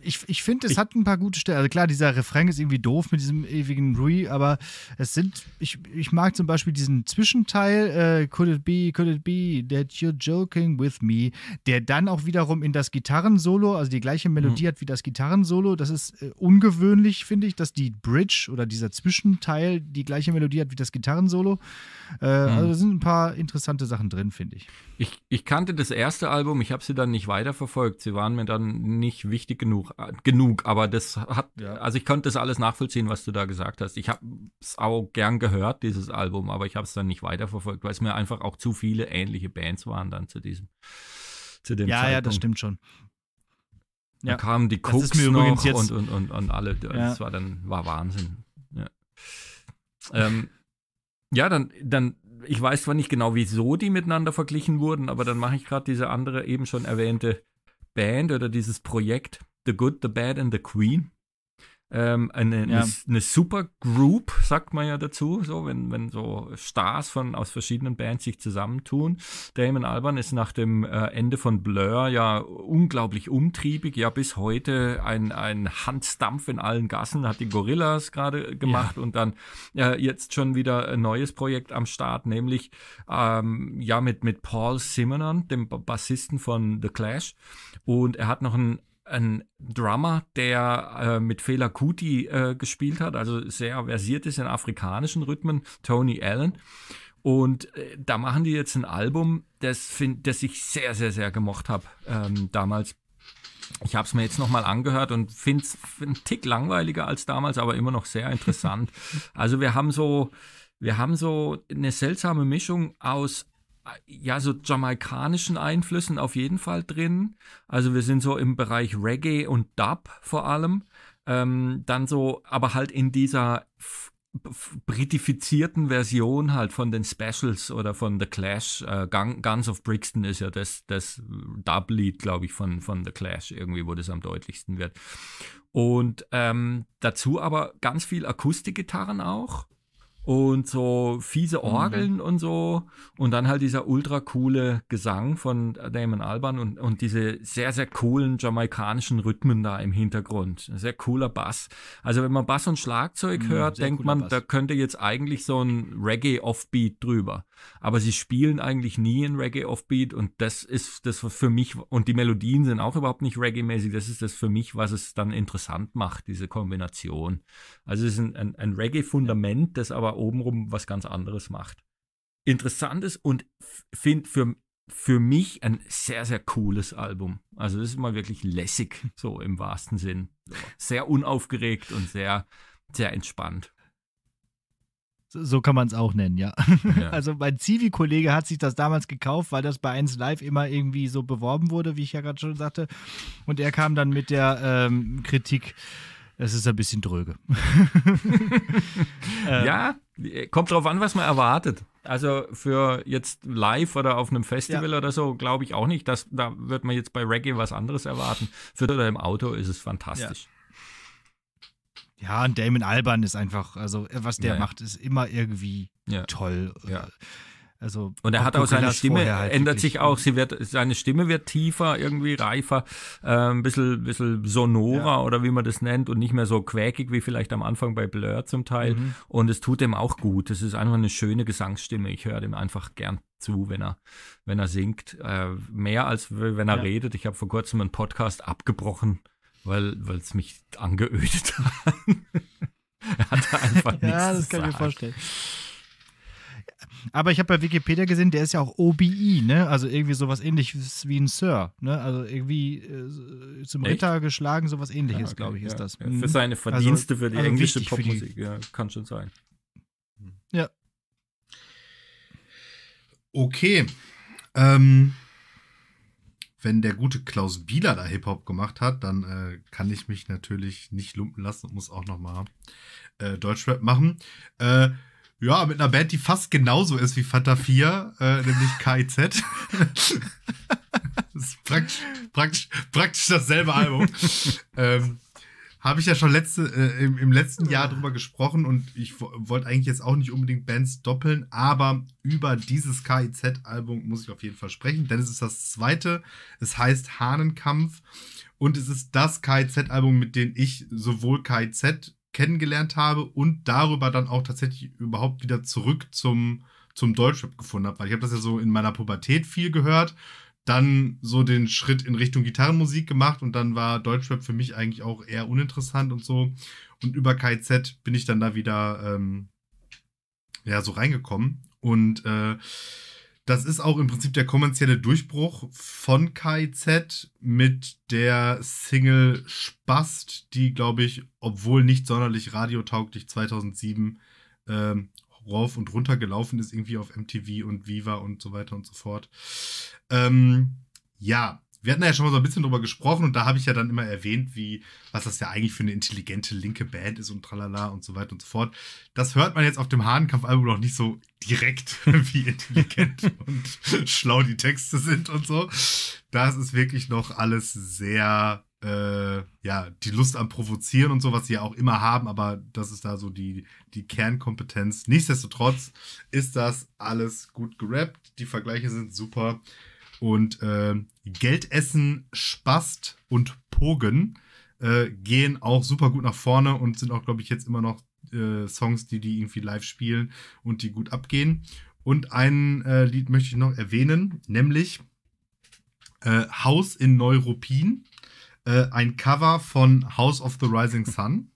ich, ich finde, es ich, hat ein paar gute Stellen. Also klar, dieser Refrain ist irgendwie doof mit diesem ewigen Rui, aber es sind, ich, ich mag zum Beispiel diesen Zwischenteil, äh, Could it be, could it be that you're joking with me, der dann auch wiederum in das Gitarrensolo, also die gleiche Melodie mhm. hat wie das Gitarrensolo. Das ist äh, ungewöhnlich, finde ich, dass die Bridge oder dieser Zwischenteil die gleiche Melodie hat wie das Gitarrensolo. Äh, mhm. Also hm. sind ein paar interessante Sachen drin, finde ich. ich. Ich kannte das erste Album, ich habe sie dann nicht weiterverfolgt. Sie waren mir dann nicht wichtig genug, äh, genug aber das hat, ja. also ich konnte das alles nachvollziehen, was du da gesagt hast. Ich habe es auch gern gehört, dieses Album, aber ich habe es dann nicht weiterverfolgt, weil es mir einfach auch zu viele ähnliche Bands waren dann zu diesem. Zu dem ja, Zeitpunkt. ja, das stimmt schon. Da ja. kamen die Cooks noch und, und, und, und alle. Ja. Das war dann, war Wahnsinn. Ja. Ähm, ja, dann, dann, ich weiß zwar nicht genau, wieso die miteinander verglichen wurden, aber dann mache ich gerade diese andere eben schon erwähnte Band oder dieses Projekt The Good, The Bad and The Queen. Ähm, eine, ja. eine, eine super Group, sagt man ja dazu, so wenn, wenn so Stars von, aus verschiedenen Bands sich zusammentun. Damon Alban ist nach dem äh, Ende von Blur ja unglaublich umtriebig, ja bis heute ein, ein Hansdampf in allen Gassen, hat die Gorillas gerade gemacht ja. und dann äh, jetzt schon wieder ein neues Projekt am Start, nämlich ähm, ja mit, mit Paul Simonon, dem Bassisten von The Clash. Und er hat noch ein ein Drummer, der äh, mit Fela Kuti äh, gespielt hat, also sehr versiert ist in afrikanischen Rhythmen, Tony Allen. Und äh, da machen die jetzt ein Album, das, find, das ich sehr, sehr, sehr gemocht habe ähm, damals. Ich habe es mir jetzt nochmal angehört und finde es einen Tick langweiliger als damals, aber immer noch sehr interessant. also wir haben so, wir haben so eine seltsame Mischung aus ja, so jamaikanischen Einflüssen auf jeden Fall drin. Also wir sind so im Bereich Reggae und Dub vor allem. Ähm, dann so, aber halt in dieser britifizierten Version halt von den Specials oder von The Clash. Äh, Guns of Brixton ist ja das, das Dub-Lied, glaube ich, von, von The Clash irgendwie, wo das am deutlichsten wird. Und ähm, dazu aber ganz viel Akustikgitarren auch und so fiese mhm. Orgeln mhm. und so. Und dann halt dieser ultra coole Gesang von Damon Alban und, und diese sehr, sehr coolen jamaikanischen Rhythmen da im Hintergrund. Ein sehr cooler Bass. Also wenn man Bass und Schlagzeug mhm, hört, denkt man, Bass. da könnte jetzt eigentlich so ein Reggae-Offbeat drüber. Aber sie spielen eigentlich nie ein Reggae-Offbeat und das ist das für mich, und die Melodien sind auch überhaupt nicht Reggae-mäßig, das ist das für mich, was es dann interessant macht, diese Kombination. Also es ist ein, ein, ein Reggae-Fundament, das aber obenrum was ganz anderes macht. Interessantes und finde für, für mich ein sehr, sehr cooles Album. Also das ist mal wirklich lässig, so im wahrsten Sinn. Sehr unaufgeregt und sehr, sehr entspannt. So kann man es auch nennen, ja. ja. Also mein Zivi-Kollege hat sich das damals gekauft, weil das bei 1 Live immer irgendwie so beworben wurde, wie ich ja gerade schon sagte. Und er kam dann mit der ähm, Kritik, es ist ein bisschen dröge. Ähm, ja, Kommt drauf an, was man erwartet. Also für jetzt live oder auf einem Festival ja. oder so, glaube ich auch nicht. Dass, da wird man jetzt bei Reggae was anderes erwarten. Für oder im Auto ist es fantastisch. Ja. ja und Damon Alban ist einfach, also äh, was der ja, macht, ist immer irgendwie toll. Ja. Äh, also und er hat auch seine Stimme halt ändert sich auch. Sie wird seine Stimme wird tiefer, irgendwie reifer, äh, ein bisschen, bisschen sonorer ja. oder wie man das nennt und nicht mehr so quäkig wie vielleicht am Anfang bei Blur zum Teil. Mhm. Und es tut dem auch gut. Es ist einfach eine schöne Gesangsstimme. Ich höre dem einfach gern zu, wenn er, wenn er singt. Äh, mehr als wenn er ja. redet. Ich habe vor kurzem einen Podcast abgebrochen, weil es mich angeödet hat. er hat einfach ja, nichts. Ja, das kann ich mir vorstellen aber ich habe bei Wikipedia gesehen, der ist ja auch OBI, e, ne? Also irgendwie sowas ähnliches wie ein Sir, ne? Also irgendwie äh, zum Echt? Ritter geschlagen, sowas ähnliches, ah, ja, okay, glaube ich, ja. ist das. Ja, für mhm. seine also Verdienste also, für die also englische Popmusik, die... ja, kann schon sein. Hm. Ja. Okay. Ähm, wenn der gute Klaus Bieler da Hip-Hop gemacht hat, dann äh, kann ich mich natürlich nicht lumpen lassen und muss auch nochmal äh, Deutschrap machen. Äh, ja, mit einer Band, die fast genauso ist wie Fanta 4, äh, nämlich KIZ. das ist praktisch, praktisch, praktisch dasselbe Album. ähm, Habe ich ja schon letzte, äh, im, im, letzten Jahr drüber gesprochen und ich wollte eigentlich jetzt auch nicht unbedingt Bands doppeln, aber über dieses KIZ-Album muss ich auf jeden Fall sprechen, denn es ist das zweite. Es heißt Hahnenkampf und es ist das KIZ-Album, mit dem ich sowohl KIZ kennengelernt habe und darüber dann auch tatsächlich überhaupt wieder zurück zum, zum Deutschrap gefunden habe. Weil ich habe das ja so in meiner Pubertät viel gehört, dann so den Schritt in Richtung Gitarrenmusik gemacht und dann war Deutschrap für mich eigentlich auch eher uninteressant und so. Und über KZ bin ich dann da wieder ähm, ja, so reingekommen. Und äh, das ist auch im Prinzip der kommerzielle Durchbruch von KIZ mit der Single Spast, die, glaube ich, obwohl nicht sonderlich radiotauglich 2007 ähm, rauf und runter gelaufen ist, irgendwie auf MTV und Viva und so weiter und so fort. Ähm, ja, wir hatten ja schon mal so ein bisschen drüber gesprochen und da habe ich ja dann immer erwähnt, wie, was das ja eigentlich für eine intelligente linke Band ist und tralala und so weiter und so fort. Das hört man jetzt auf dem Hahnkampf-Album noch nicht so direkt, wie intelligent und schlau die Texte sind und so. Das ist wirklich noch alles sehr, äh, ja, die Lust am Provozieren und so, was sie ja auch immer haben, aber das ist da so die, die Kernkompetenz. Nichtsdestotrotz ist das alles gut gerappt, die Vergleiche sind super. Und äh, Geldessen, Spast und Pogen äh, gehen auch super gut nach vorne und sind auch, glaube ich, jetzt immer noch äh, Songs, die die irgendwie live spielen und die gut abgehen. Und ein äh, Lied möchte ich noch erwähnen, nämlich äh, Haus in Neuruppin, äh, ein Cover von House of the Rising Sun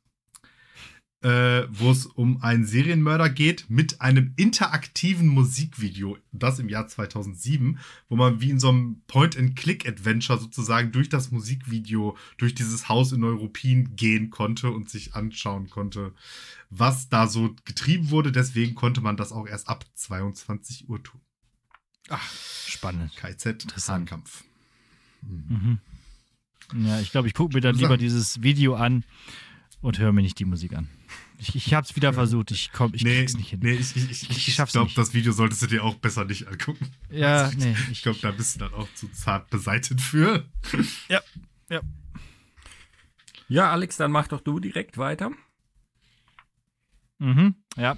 äh, wo es um einen Serienmörder geht, mit einem interaktiven Musikvideo, das im Jahr 2007, wo man wie in so einem Point-and-Click-Adventure sozusagen durch das Musikvideo, durch dieses Haus in Europin gehen konnte und sich anschauen konnte, was da so getrieben wurde. Deswegen konnte man das auch erst ab 22 Uhr tun. Ach, spannend. KZ, Zahnkampf. Mhm. mhm. Ja, ich glaube, ich gucke mir dann lieber dieses Video an und höre mir nicht die Musik an. Ich, ich habe es wieder versucht. Ich komm, ich nee, krieg's nicht hin. Nee, ich, ich, ich, ich Ich glaube, das Video solltest du dir auch besser nicht angucken. Ja, also ich, nee. Ich, glaube, da bist du dann auch zu zart beseitigt für. Ja, ja. Ja, Alex, dann mach doch du direkt weiter. Mhm, ja.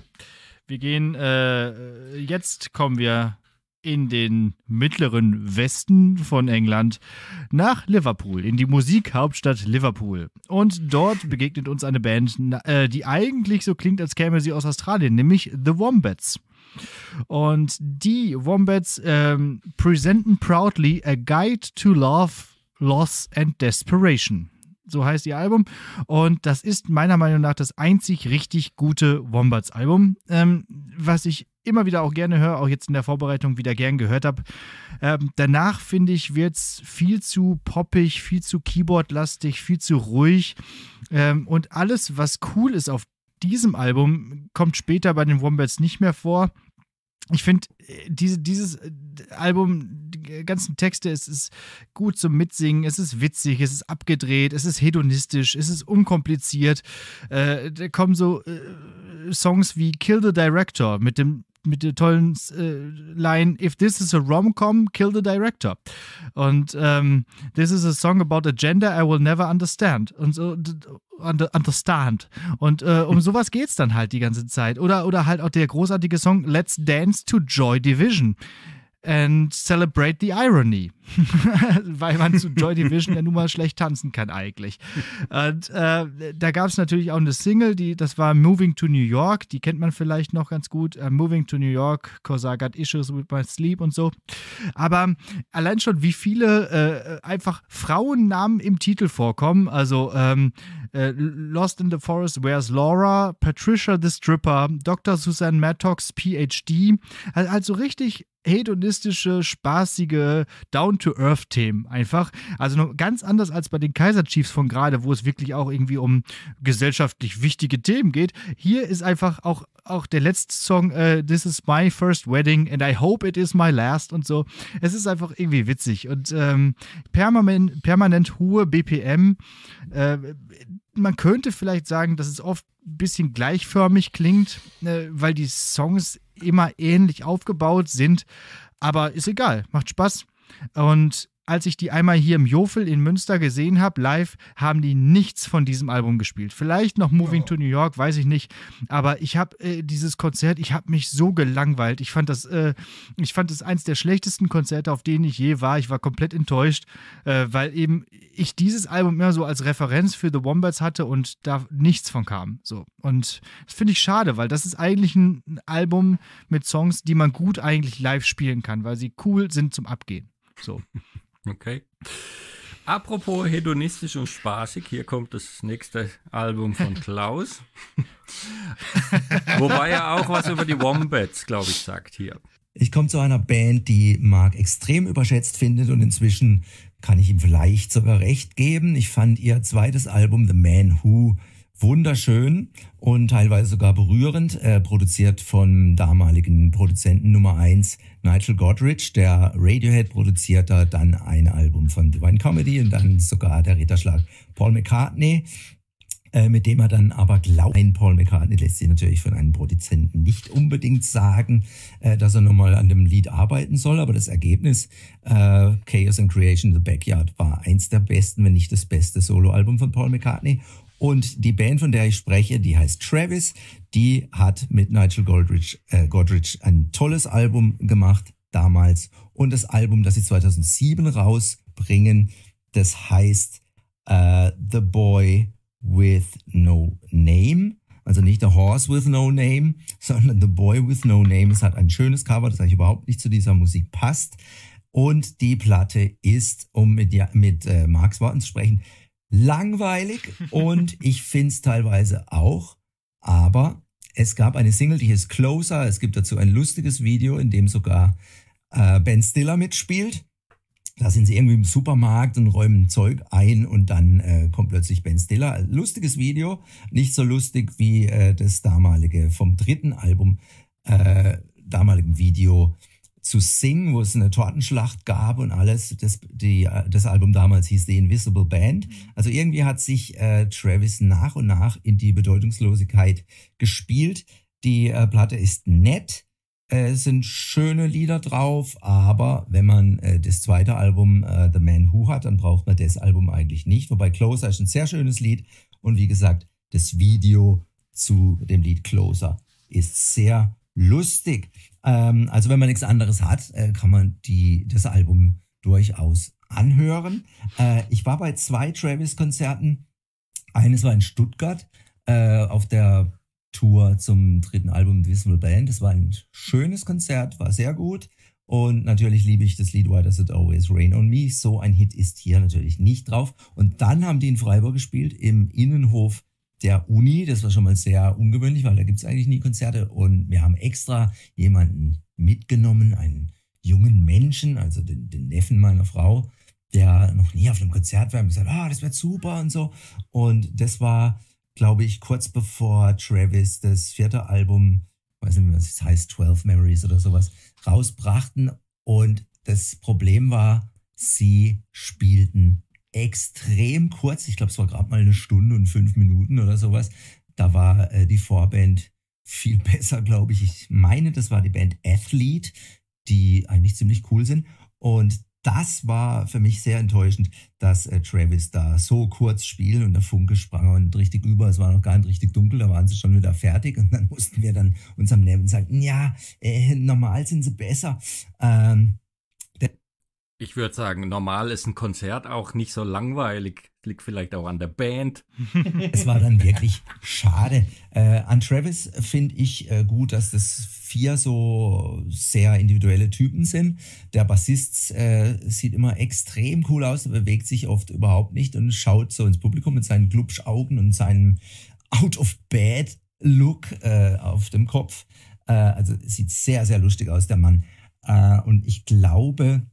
Wir gehen, äh, jetzt kommen wir in den mittleren Westen von England nach Liverpool, in die Musikhauptstadt Liverpool. Und dort begegnet uns eine Band, äh, die eigentlich so klingt, als käme sie aus Australien, nämlich The Wombats. Und die Wombats ähm, presenten proudly a guide to love, loss and desperation so heißt ihr Album. Und das ist meiner Meinung nach das einzig richtig gute Wombats-Album, ähm, was ich immer wieder auch gerne höre, auch jetzt in der Vorbereitung wieder gern gehört habe. Ähm, danach finde ich, wird es viel zu poppig, viel zu keyboardlastig, viel zu ruhig. Ähm, und alles, was cool ist auf diesem Album, kommt später bei den Wombats nicht mehr vor ich finde, äh, diese, dieses äh, Album, die ganzen Texte, es ist gut zum Mitsingen, es ist witzig, es ist abgedreht, es ist hedonistisch, es ist unkompliziert. Äh, da kommen so äh, Songs wie Kill the Director mit dem mit der tollen äh, Line, if this is a rom-com, kill the director. Und ähm, this is a song about a gender I will never understand. Und so, understand. Und äh, um sowas geht's dann halt die ganze Zeit. Oder, oder halt auch der großartige Song Let's Dance to Joy Division and celebrate the irony. Weil man zu Joy Division ja nun mal schlecht tanzen kann eigentlich. Und äh, da gab es natürlich auch eine Single, die, das war Moving to New York, die kennt man vielleicht noch ganz gut. Uh, Moving to New York, cause I got issues with my sleep und so. Aber allein schon, wie viele äh, einfach Frauennamen im Titel vorkommen. Also ähm, äh, Lost in the Forest, Where's Laura, Patricia the Stripper, Dr. Suzanne Mattox, PhD. Also, also richtig hedonistische, spaßige, down-to-earth-Themen einfach. Also ganz anders als bei den Kaiser Chiefs von gerade, wo es wirklich auch irgendwie um gesellschaftlich wichtige Themen geht. Hier ist einfach auch, auch der letzte Song, uh, This is my first wedding and I hope it is my last und so. Es ist einfach irgendwie witzig und ähm, permanent, permanent hohe BPM. Äh, man könnte vielleicht sagen, dass es oft ein bisschen gleichförmig klingt, äh, weil die Songs immer ähnlich aufgebaut sind. Aber ist egal, macht Spaß. Und als ich die einmal hier im Jofel in Münster gesehen habe, live, haben die nichts von diesem Album gespielt. Vielleicht noch Moving oh. to New York, weiß ich nicht. Aber ich habe äh, dieses Konzert, ich habe mich so gelangweilt. Ich fand das, äh, ich fand es eins der schlechtesten Konzerte, auf denen ich je war. Ich war komplett enttäuscht, äh, weil eben ich dieses Album immer so als Referenz für The Wombats hatte und da nichts von kam. So. Und das finde ich schade, weil das ist eigentlich ein Album mit Songs, die man gut eigentlich live spielen kann, weil sie cool sind zum Abgehen. So. Okay. Apropos hedonistisch und spaßig, hier kommt das nächste Album von Klaus. Wobei er auch was über die Wombats, glaube ich, sagt hier. Ich komme zu einer Band, die Mark extrem überschätzt findet und inzwischen kann ich ihm vielleicht sogar recht geben. Ich fand ihr zweites Album The Man Who wunderschön und teilweise sogar berührend, äh, produziert von damaligen Produzenten Nummer 1 Nigel Godrich, der Radiohead produzierte, dann ein Album von Divine Comedy und dann sogar der Ritterschlag Paul McCartney. Äh, mit dem er dann aber glaubt, ein Paul McCartney lässt sich natürlich von einem Produzenten nicht unbedingt sagen, äh, dass er nochmal an dem Lied arbeiten soll, aber das Ergebnis äh, Chaos and Creation in the Backyard war eins der besten, wenn nicht das beste Soloalbum von Paul McCartney und die Band, von der ich spreche, die heißt Travis, die hat mit Nigel Godrich, äh, Godrich ein tolles Album gemacht damals. Und das Album, das sie 2007 rausbringen, das heißt uh, The Boy with No Name. Also nicht The Horse with No Name, sondern The Boy with No Name. Es hat ein schönes Cover, das eigentlich überhaupt nicht zu dieser Musik passt. Und die Platte ist, um mit, ja, mit äh, Marx Worten zu sprechen, langweilig und ich find's teilweise auch. Aber es gab eine Single, die hieß Closer. Es gibt dazu ein lustiges Video, in dem sogar äh, Ben Stiller mitspielt. Da sind sie irgendwie im Supermarkt und räumen Zeug ein und dann äh, kommt plötzlich Ben Stiller. Lustiges Video, nicht so lustig wie äh, das damalige vom dritten Album, äh, damaligen Video zu singen, wo es eine Tortenschlacht gab und alles. Das, die, das Album damals hieß The Invisible Band. Mhm. Also irgendwie hat sich äh, Travis nach und nach in die Bedeutungslosigkeit gespielt. Die äh, Platte ist nett, äh, sind schöne Lieder drauf, aber wenn man äh, das zweite Album äh, The Man Who hat, dann braucht man das Album eigentlich nicht. Wobei Closer ist ein sehr schönes Lied und wie gesagt, das Video zu dem Lied Closer ist sehr lustig. Ähm, also wenn man nichts anderes hat, äh, kann man die, das Album durchaus anhören. Äh, ich war bei zwei Travis-Konzerten. Eines war in Stuttgart äh, auf der Tour zum dritten Album The Visible Band. Das war ein schönes Konzert, war sehr gut. Und natürlich liebe ich das Lied Why Does It Always Rain on Me. So ein Hit ist hier natürlich nicht drauf. Und dann haben die in Freiburg gespielt, im Innenhof der Uni. Das war schon mal sehr ungewöhnlich, weil da gibt es eigentlich nie Konzerte. Und wir haben extra jemanden mitgenommen, einen jungen Menschen, also den, den Neffen meiner Frau, der noch nie auf einem Konzert war und gesagt, ah, das wird super und so. Und das war, glaube ich, kurz bevor Travis das vierte Album, weiß nicht, was es heißt, 12 Memories oder sowas, rausbrachten. Und das Problem war, sie spielten extrem kurz. Ich glaube, es war gerade mal eine Stunde und fünf Minuten oder sowas. Da war äh, die Vorband viel besser, glaube ich. Ich meine, das war die Band Athlete, die eigentlich ziemlich cool sind. Und das war für mich sehr enttäuschend, dass äh, Travis da so kurz spielt und der Funke sprang und richtig über. Es war noch gar nicht richtig dunkel, da waren sie schon wieder fertig und dann mussten wir dann unserem Neven sagen, ja, äh, normal sind sie besser. Ähm, ich würde sagen, normal ist ein Konzert auch nicht so langweilig. Liegt vielleicht auch an der Band. es war dann wirklich schade. Äh, an Travis finde ich äh, gut, dass das vier so sehr individuelle Typen sind. Der Bassist äh, sieht immer extrem cool aus, bewegt sich oft überhaupt nicht und schaut so ins Publikum mit seinen Glubschaugen und seinem Out-of-Bed-Look äh, auf dem Kopf. Äh, also sieht sehr, sehr lustig aus, der Mann. Äh, und ich glaube,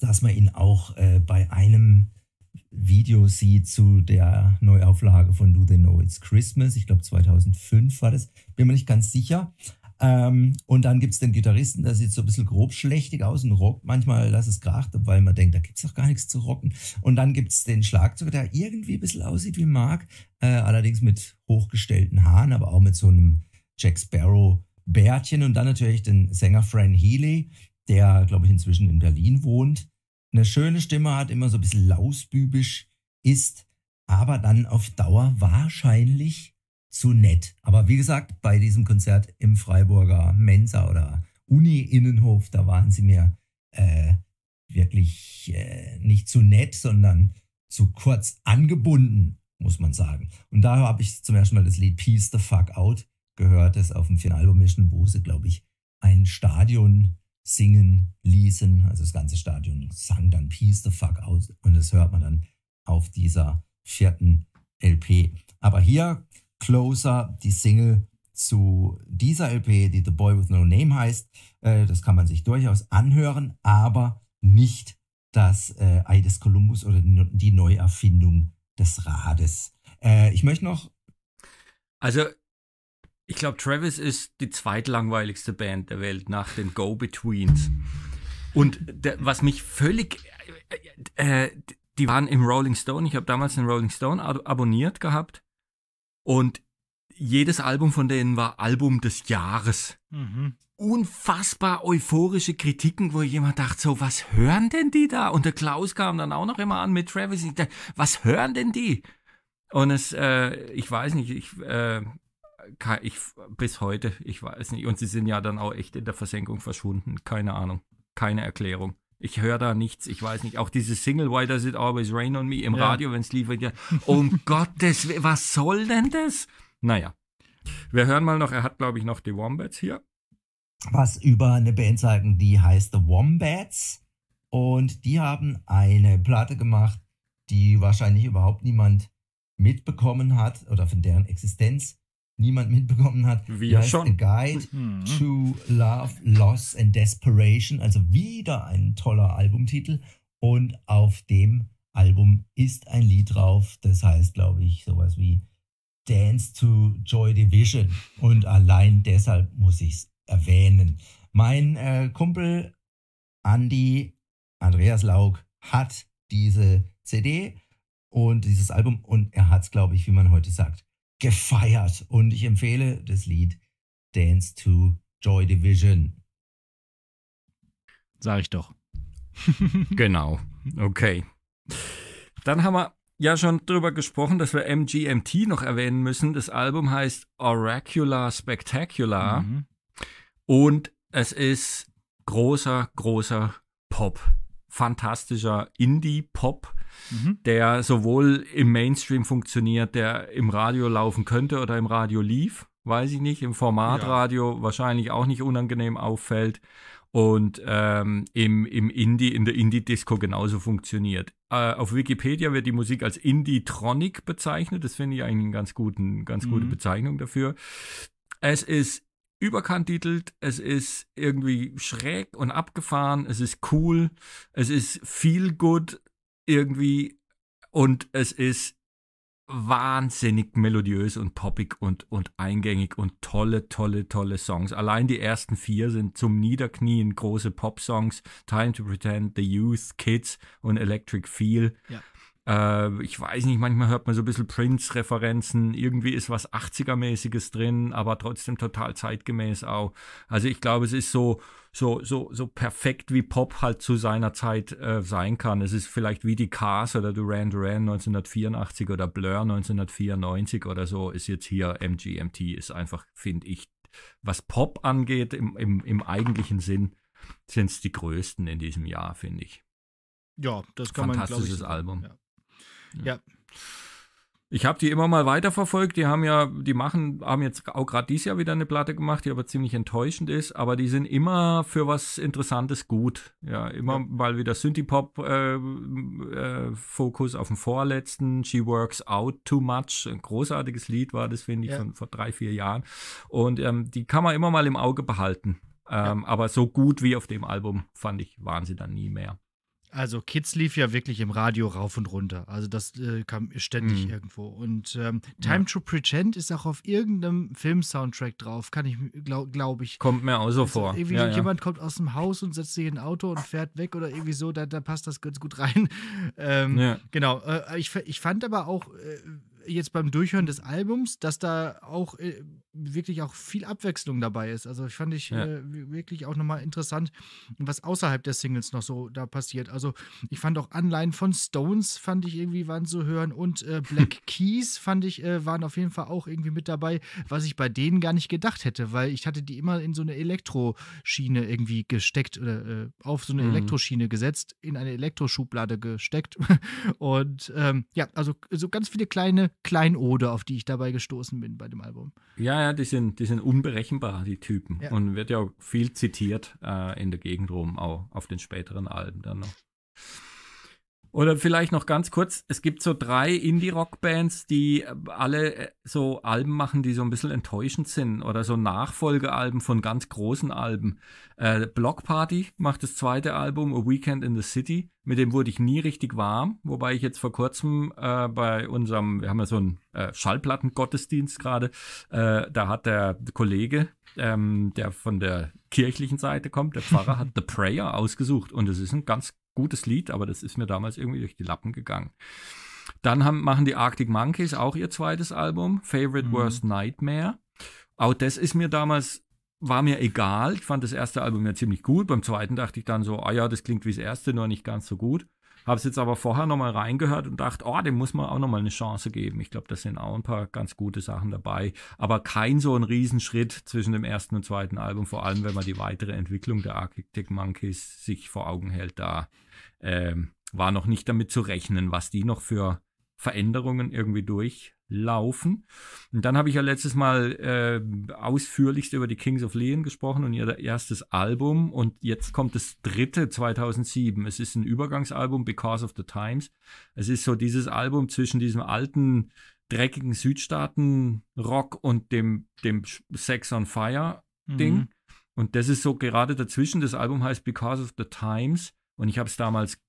dass man ihn auch äh, bei einem Video sieht zu der Neuauflage von Do They Know It's Christmas. Ich glaube 2005 war das, bin mir nicht ganz sicher. Ähm, und dann gibt es den Gitarristen, der sieht so ein bisschen grob grobschlächtig aus und rockt manchmal, dass es kracht, weil man denkt, da gibt es doch gar nichts zu rocken. Und dann gibt es den Schlagzeuger, der irgendwie ein bisschen aussieht wie Mark, äh, allerdings mit hochgestellten Haaren, aber auch mit so einem Jack Sparrow Bärtchen und dann natürlich den Sänger Fran Healy, der, glaube ich, inzwischen in Berlin wohnt, eine schöne Stimme hat, immer so ein bisschen lausbübisch ist, aber dann auf Dauer wahrscheinlich zu nett. Aber wie gesagt, bei diesem Konzert im Freiburger Mensa oder Uni-Innenhof, da waren sie mir äh, wirklich äh, nicht zu nett, sondern zu kurz angebunden, muss man sagen. Und da habe ich zum ersten Mal das Lied Peace the Fuck Out gehört, das auf dem Finalalbum Mission, wo sie, glaube ich, ein Stadion singen ließen. Also das ganze Stadion sang dann Peace the Fuck aus und das hört man dann auf dieser vierten LP. Aber hier Closer, die Single zu dieser LP, die The Boy with No Name heißt. Äh, das kann man sich durchaus anhören, aber nicht das äh, Ei des Kolumbus oder die Neuerfindung des Rades. Äh, ich möchte noch. Also ich glaube, Travis ist die zweitlangweiligste Band der Welt nach den Go-Betweens. Und der, was mich völlig. Äh, äh die waren im Rolling Stone. Ich habe damals den Rolling Stone ab abonniert gehabt. Und jedes Album von denen war Album des Jahres. Mhm. Unfassbar euphorische Kritiken, wo jemand dachte, so, was hören denn die da? Und der Klaus kam dann auch noch immer an mit Travis. Ich Dachte, was hören denn die? Und es, äh, ich weiß nicht, ich, äh, kann ich bis heute, ich weiß nicht. Und sie sind ja dann auch echt in der Versenkung verschwunden. Keine Ahnung. Keine Erklärung. Ich höre da nichts, ich weiß nicht. Auch diese Single Why Does It Always Rain on Me im ja. Radio, wenn es lief, ja, um Gottes Willen, was soll denn das? Naja. Wir hören mal noch, er hat, glaube ich, noch die Wombats hier. Was über eine Band sagen, die heißt The Wombats. Und die haben eine Platte gemacht, die wahrscheinlich überhaupt niemand mitbekommen hat oder von deren Existenz niemand mitbekommen hat. Wir heißt schon. A Guide mhm. to Love, Loss and Desperation. Also wieder ein toller Albumtitel. Und auf dem Album ist ein Lied drauf. Das heißt, glaube ich, sowas wie Dance to Joy Division. Und allein deshalb muss ich es erwähnen. Mein äh, Kumpel Andy Andreas Laug hat diese CD und dieses Album und er hat es, glaube ich, wie man heute sagt, gefeiert. Und ich empfehle das Lied Dance to Joy Division. Sag ich doch. genau. Okay. Dann haben wir ja schon drüber gesprochen, dass wir MGMT noch erwähnen müssen. Das Album heißt Oracular Spectacular. Mhm. Und es ist großer, großer Pop. Fantastischer Indie-Pop mhm. der sowohl im Mainstream funktioniert, der im Radio laufen könnte oder im Radio lief, weiß ich nicht, im Formatradio ja. wahrscheinlich auch nicht unangenehm auffällt und ähm, im, im Indie, in der Indie-Disco genauso funktioniert. Äh, auf Wikipedia wird die Musik als Indie-Tronic bezeichnet. Das finde ich eigentlich eine ganz, guten, ganz mhm. gute Bezeichnung dafür. Es ist überkantitelt, es ist irgendwie schräg und abgefahren, es ist cool, es ist feel good, irgendwie und es ist wahnsinnig melodiös und poppig und, und eingängig und tolle, tolle, tolle Songs. Allein die ersten vier sind zum Niederknien große Pop-Songs. Time to Pretend, The Youth, Kids und Electric Feel. Ja. Äh, ich weiß nicht, manchmal hört man so ein bisschen Prince-Referenzen. Irgendwie ist was 80er-mäßiges drin, aber trotzdem total zeitgemäß auch. Also ich glaube, es ist so, so, so, so perfekt wie Pop halt zu seiner Zeit äh, sein kann. Es ist vielleicht wie die Cars oder Duran Duran 1984 oder Blur 1994 oder so ist jetzt hier MGMT ist einfach, finde ich, was Pop angeht, im, im, im eigentlichen Sinn, sind es die größten in diesem Jahr, finde ich. Ja, das kann man, Fantastisches man Fantastisches Album. Ja. Ja. Ich habe die immer mal weiterverfolgt. Die haben ja, die machen, haben jetzt auch gerade dieses Jahr wieder eine Platte gemacht, die aber ziemlich enttäuschend ist. Aber die sind immer für was Interessantes gut. Ja, immer ja. mal wieder Synthie-Pop äh, äh, Fokus auf dem vorletzten. She Works Out Too Much. Ein großartiges Lied war das, finde ich, ja. von vor drei, vier Jahren. Und ähm, die kann man immer mal im Auge behalten. Ähm, ja. Aber so gut wie auf dem Album fand ich, waren sie dann nie mehr. Also Kids lief ja wirklich im Radio rauf und runter. Also das äh, kam ständig mhm. irgendwo. Und ähm, Time ja. to Pretend ist auch auf irgendeinem Film-Soundtrack drauf, kann ich, glaube glaub ich. Kommt mir auch so also vor. Irgendwie ja, jemand ja. kommt aus dem Haus und setzt sich in ein Auto und fährt weg oder irgendwie so, da, da passt das ganz gut rein. Ähm, genau. Äh, ich, ich fand aber auch, äh, jetzt beim Durchhören des Albums, dass da auch äh, wirklich auch viel Abwechslung dabei ist. Also ich fand ich ja. äh, wirklich auch nochmal interessant, was außerhalb der Singles noch so da passiert. Also ich fand auch Anleihen von Stones fand ich irgendwie waren zu hören und äh, Black Keys fand ich äh, waren auf jeden Fall auch irgendwie mit dabei, was ich bei denen gar nicht gedacht hätte, weil ich hatte die immer in so eine Elektroschiene irgendwie gesteckt oder äh, auf so eine mhm. Elektroschiene gesetzt, in eine Elektroschublade gesteckt und ähm, ja, also so ganz viele kleine Kleinode, auf die ich dabei gestoßen bin bei dem Album. Ja, ja, die sind, die sind unberechenbar, die Typen. Ja. Und wird ja auch viel zitiert äh, in der Gegend rum, auch auf den späteren Alben dann noch. Oder vielleicht noch ganz kurz, es gibt so drei Indie-Rock-Bands, die äh, alle äh, so Alben machen, die so ein bisschen enttäuschend sind oder so Nachfolgealben von ganz großen Alben. Äh, Block Party macht das zweite Album, A Weekend in the City. Mit dem wurde ich nie richtig warm, wobei ich jetzt vor kurzem äh, bei unserem, wir haben ja so einen äh, Schallplatten-Gottesdienst gerade, äh, da hat der Kollege, ähm, der von der kirchlichen Seite kommt, der Pfarrer hat The Prayer ausgesucht und es ist ein ganz gutes Lied, aber das ist mir damals irgendwie durch die Lappen gegangen. Dann haben, machen die Arctic Monkeys auch ihr zweites Album, Favorite mhm. Worst Nightmare. Auch das ist mir damals, war mir egal. Ich fand das erste Album ja ziemlich gut. Beim zweiten dachte ich dann so, ah ja, das klingt wie das erste, nur nicht ganz so gut. Habe es jetzt aber vorher nochmal reingehört und dachte, oh, dem muss man auch nochmal eine Chance geben. Ich glaube, da sind auch ein paar ganz gute Sachen dabei. Aber kein so ein Riesenschritt zwischen dem ersten und zweiten Album, vor allem wenn man die weitere Entwicklung der Arctic Monkeys sich vor Augen hält, da äh, war noch nicht damit zu rechnen, was die noch für Veränderungen irgendwie durchlaufen. Und dann habe ich ja letztes Mal äh, ausführlichst über die Kings of Leon gesprochen und ihr erstes Album. Und jetzt kommt das dritte 2007. Es ist ein Übergangsalbum, Because of the Times. Es ist so dieses Album zwischen diesem alten, dreckigen Südstaaten-Rock und dem, dem Sex on Fire-Ding. Mhm. Und das ist so gerade dazwischen. Das Album heißt Because of the Times. Und ich habe es damals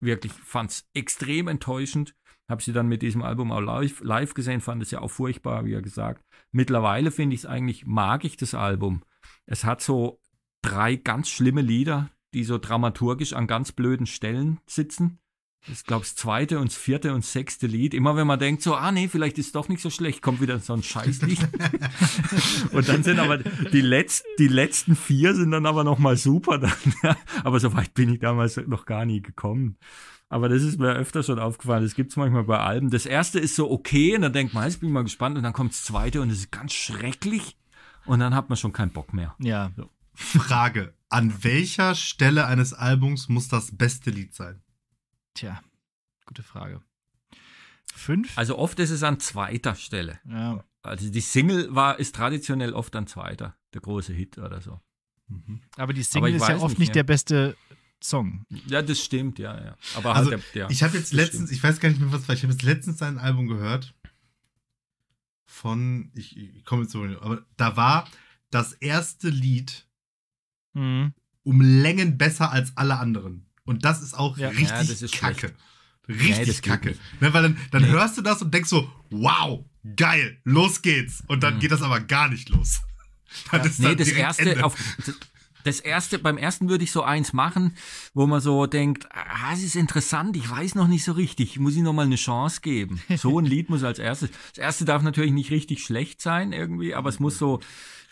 wirklich, fand es extrem enttäuschend. Habe sie dann mit diesem Album auch live, live gesehen, fand es ja auch furchtbar, wie er gesagt. Mittlerweile finde ich es eigentlich, mag ich das Album. Es hat so drei ganz schlimme Lieder, die so dramaturgisch an ganz blöden Stellen sitzen ich glaube, das zweite und das vierte und sechste Lied. Immer wenn man denkt, so, ah nee, vielleicht ist es doch nicht so schlecht, kommt wieder so ein Scheißlied. und dann sind aber die, Letz-, die letzten vier sind dann aber nochmal super. Dann, ja. Aber so weit bin ich damals noch gar nie gekommen. Aber das ist mir öfter schon aufgefallen. Das gibt es manchmal bei Alben. Das erste ist so okay und dann denkt man, jetzt bin ich mal gespannt. Und dann kommt das zweite und es ist ganz schrecklich. Und dann hat man schon keinen Bock mehr. Ja. So. Frage: An welcher Stelle eines Albums muss das beste Lied sein? Tja, gute Frage. Fünf? Also oft ist es an zweiter Stelle. Ja. Also die Single war, ist traditionell oft an zweiter, der große Hit oder so. Mhm. Aber die Single Aber ist ja oft nicht, nicht der beste Song. Ja, das stimmt, ja, ja. Aber also, halt ja, ich habe jetzt letztens, stimmt. ich weiß gar nicht mehr, was war, ich habe jetzt letztens ein Album gehört von, ich, ich komme jetzt so, aber da war das erste Lied mhm. um Längen besser als alle anderen. Und das ist auch ja. richtig ja, ist kacke. Schlecht. Richtig nee, kacke. Ne, weil dann, dann nee. hörst du das und denkst so, wow, geil, los geht's. Und dann mhm. geht das aber gar nicht los. Dann ja, ist nee, das erste, auf, das, erste, beim ersten würde ich so eins machen, wo man so denkt, ah, es ist interessant, ich weiß noch nicht so richtig, muss ich nochmal eine Chance geben. So ein Lied muss als erstes, das erste darf natürlich nicht richtig schlecht sein irgendwie, aber es muss so,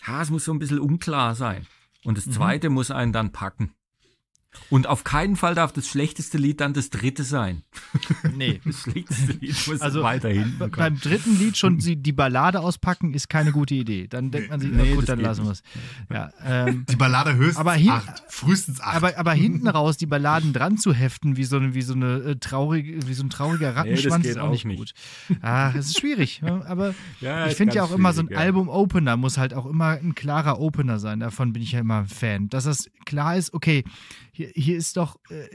ja, es muss so ein bisschen unklar sein. Und das mhm. zweite mhm. muss einen dann packen. Und auf keinen Fall darf das schlechteste Lied dann das dritte sein. Nee. Das schlechteste Lied muss also weiterhin. Äh, beim dritten Lied schon die Ballade auspacken, ist keine gute Idee. Dann denkt man sich, nee, na gut, dann lassen wir es. Ja, ähm, die Ballade höchstens aber hin, acht, frühestens acht. Aber, aber, hinten raus die Balladen dran zu heften, wie so, eine, wie so, eine äh, traurige, wie so ein trauriger Rattenschwanz, nee, ist auch nicht gut. Ach, es ist schwierig. Aber ja, ich finde ja auch immer, so ein ja. Album-Opener muss halt auch immer ein klarer Opener sein. Davon bin ich ja immer ein Fan. Dass das klar ist, okay, hier, hier ist doch, äh,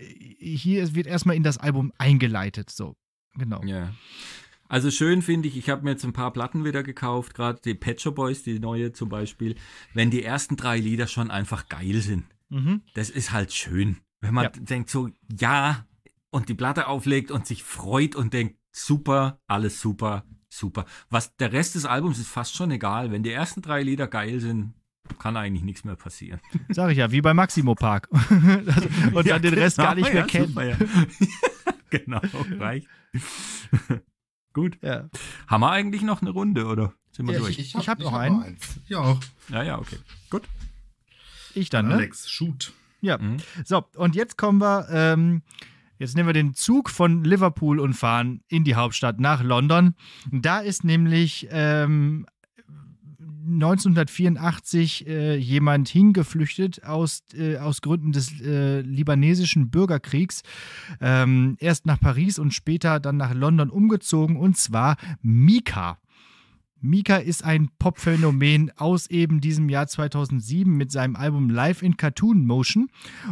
hier wird erstmal in das Album eingeleitet. So, genau. Ja. Also schön finde ich, ich habe mir jetzt ein paar Platten wieder gekauft, gerade die Pet Boys, die neue zum Beispiel, wenn die ersten drei Lieder schon einfach geil sind. Mhm. Das ist halt schön. Wenn man ja. denkt so, ja, und die Platte auflegt und sich freut und denkt, super, alles super, super. Was der Rest des Albums ist fast schon egal. Wenn die ersten drei Lieder geil sind, kann eigentlich nichts mehr passieren. Sag ich ja, wie bei Maximo Park. und ja, dann den genau, Rest gar nicht mehr ja, kennen. Super, ja. genau, reicht. Gut. Ja. Haben wir eigentlich noch eine Runde, oder? Sind wir durch? Ich, ich habe hab noch hab einen. Eins. Ja, auch. Ja, ja, okay. Gut. Ich dann, ne? Alex, shoot. Ja. Mhm. So, und jetzt kommen wir, ähm, jetzt nehmen wir den Zug von Liverpool und fahren in die Hauptstadt nach London. Da ist nämlich ähm, 1984 äh, jemand hingeflüchtet aus, äh, aus Gründen des äh, libanesischen Bürgerkriegs. Ähm, erst nach Paris und später dann nach London umgezogen und zwar Mika. Mika ist ein Popphänomen aus eben diesem Jahr 2007 mit seinem Album Live in Cartoon Motion.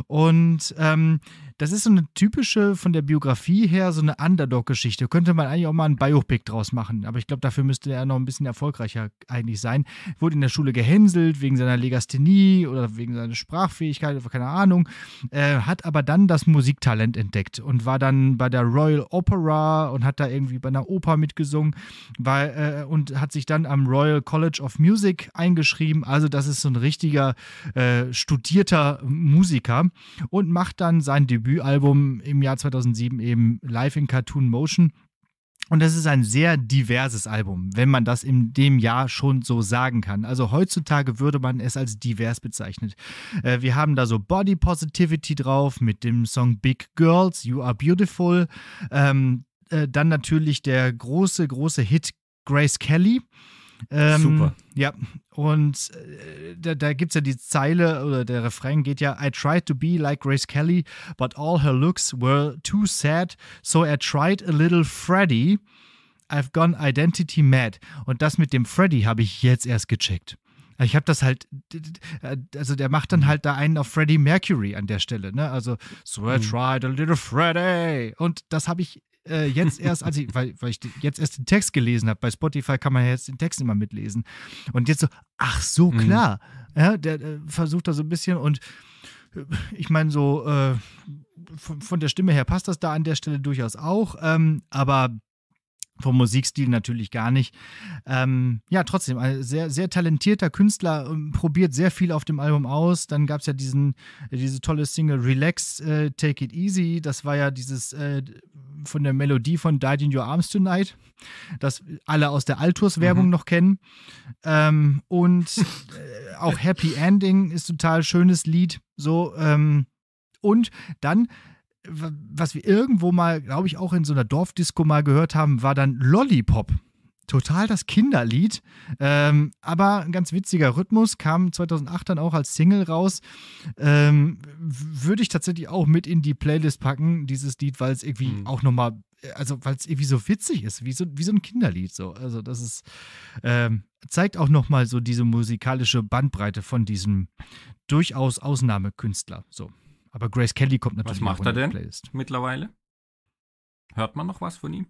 Und ähm, das ist so eine typische, von der Biografie her, so eine Underdog-Geschichte. Könnte man eigentlich auch mal ein Biopic draus machen. Aber ich glaube, dafür müsste er noch ein bisschen erfolgreicher eigentlich sein. Wurde in der Schule gehänselt wegen seiner Legasthenie oder wegen seiner Sprachfähigkeit, keine Ahnung. Äh, hat aber dann das Musiktalent entdeckt und war dann bei der Royal Opera und hat da irgendwie bei einer Oper mitgesungen war, äh, und hat sich dann am Royal College of Music eingeschrieben. Also, das ist so ein richtiger äh, studierter Musiker und macht dann sein Debüt Debütalbum im Jahr 2007 eben Live in Cartoon Motion. Und das ist ein sehr diverses Album, wenn man das in dem Jahr schon so sagen kann. Also heutzutage würde man es als divers bezeichnet. Äh, wir haben da so Body Positivity drauf mit dem Song Big Girls, You Are Beautiful. Ähm, äh, dann natürlich der große, große Hit Grace Kelly. Ähm, Super. Ja, und äh, da, da gibt es ja die Zeile oder der Refrain geht ja: I tried to be like Grace Kelly, but all her looks were too sad, so I tried a little Freddy. I've gone identity mad. Und das mit dem Freddy habe ich jetzt erst gecheckt. Ich habe das halt, also der macht dann mhm. halt da einen auf Freddie Mercury an der Stelle, ne? Also, so I mhm. tried a little Freddy. Und das habe ich äh, jetzt erst, als ich, weil, weil ich jetzt erst den Text gelesen habe, bei Spotify kann man ja jetzt den Text immer mitlesen. Und jetzt so, ach so, mhm. klar. Mhm. Ja, der äh, versucht da so ein bisschen und äh, ich meine, so äh, von, von, der Stimme her passt das da an der Stelle durchaus auch, ähm, aber vom Musikstil natürlich gar nicht. Ähm, ja, trotzdem, ein sehr, sehr talentierter Künstler, ähm, probiert sehr viel auf dem Album aus. Dann gab es ja diesen, äh, diese tolle Single Relax, äh, Take It Easy. Das war ja dieses äh, von der Melodie von Died in Your Arms Tonight, das alle aus der Altours-Werbung mhm. noch kennen. Ähm, und äh, auch Happy Ending ist total schönes Lied. So, ähm, und dann was wir irgendwo mal, glaube ich, auch in so einer Dorfdisco mal gehört haben, war dann Lollipop. Total das Kinderlied, ähm, aber ein ganz witziger Rhythmus, kam 2008 dann auch als Single raus. Ähm, Würde ich tatsächlich auch mit in die Playlist packen, dieses Lied, weil es irgendwie mhm. auch nochmal, also weil es irgendwie so witzig ist, wie so, wie so ein Kinderlied. So. Also das ist, ähm, zeigt auch nochmal so diese musikalische Bandbreite von diesem durchaus Ausnahmekünstler. So. Aber Grace Kelly kommt natürlich. Was macht er denn Playlist. mittlerweile? Hört man noch was von ihm?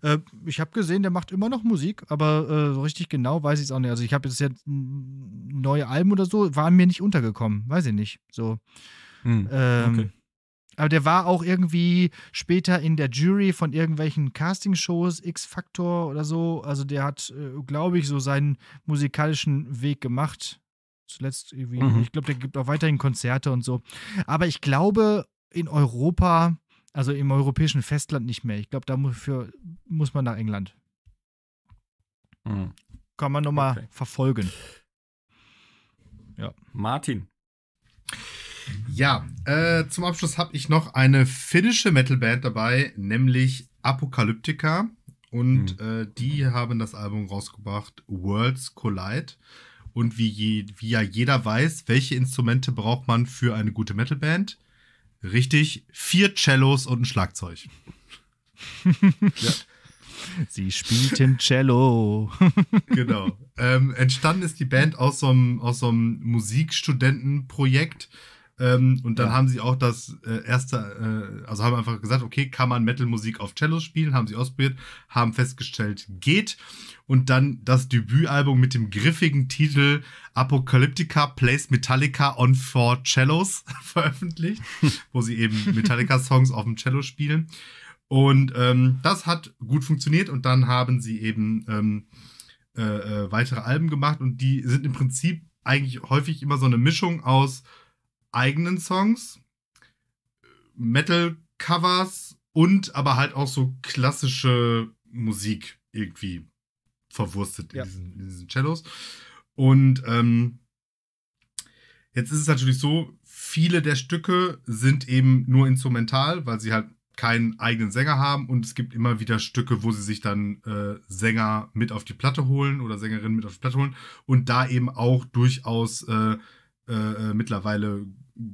Äh, ich habe gesehen, der macht immer noch Musik, aber äh, so richtig genau weiß ich es auch nicht. Also ich habe jetzt jetzt neue Alben oder so, waren mir nicht untergekommen, weiß ich nicht. So. Hm, ähm, okay. Aber der war auch irgendwie später in der Jury von irgendwelchen Castingshows, X-Factor oder so. Also der hat, äh, glaube ich, so seinen musikalischen Weg gemacht zuletzt irgendwie. Mhm. Ich glaube, der gibt auch weiterhin Konzerte und so. Aber ich glaube, in Europa, also im europäischen Festland nicht mehr. Ich glaube, dafür muss man nach England. Mhm. Kann man nochmal okay. verfolgen. Ja. Martin. Ja, äh, zum Abschluss habe ich noch eine finnische Metalband dabei, nämlich Apokalyptica. Und mhm. äh, die haben das Album rausgebracht, Worlds Collide. Und wie, je, wie ja jeder weiß, welche Instrumente braucht man für eine gute Metalband? Richtig, vier Cellos und ein Schlagzeug. ja. Sie spielten Cello. genau. Ähm, entstanden ist die Band aus so einem, aus so einem Musikstudentenprojekt. Ähm, und dann ja. haben sie auch das äh, erste, äh, also haben einfach gesagt, okay, kann man Metal-Musik auf Cello spielen, haben sie ausprobiert, haben festgestellt, geht und dann das Debütalbum mit dem griffigen Titel Apocalyptica Plays Metallica on Four Cellos veröffentlicht, wo sie eben Metallica-Songs auf dem Cello spielen. Und ähm, das hat gut funktioniert und dann haben sie eben ähm, äh, äh, weitere Alben gemacht und die sind im Prinzip eigentlich häufig immer so eine Mischung aus eigenen Songs, Metal-Covers und aber halt auch so klassische Musik irgendwie verwurstet ja. in, diesen, in diesen Cellos. Und ähm, jetzt ist es natürlich so, viele der Stücke sind eben nur instrumental, weil sie halt keinen eigenen Sänger haben und es gibt immer wieder Stücke, wo sie sich dann äh, Sänger mit auf die Platte holen oder Sängerinnen mit auf die Platte holen und da eben auch durchaus äh, äh, äh mittlerweile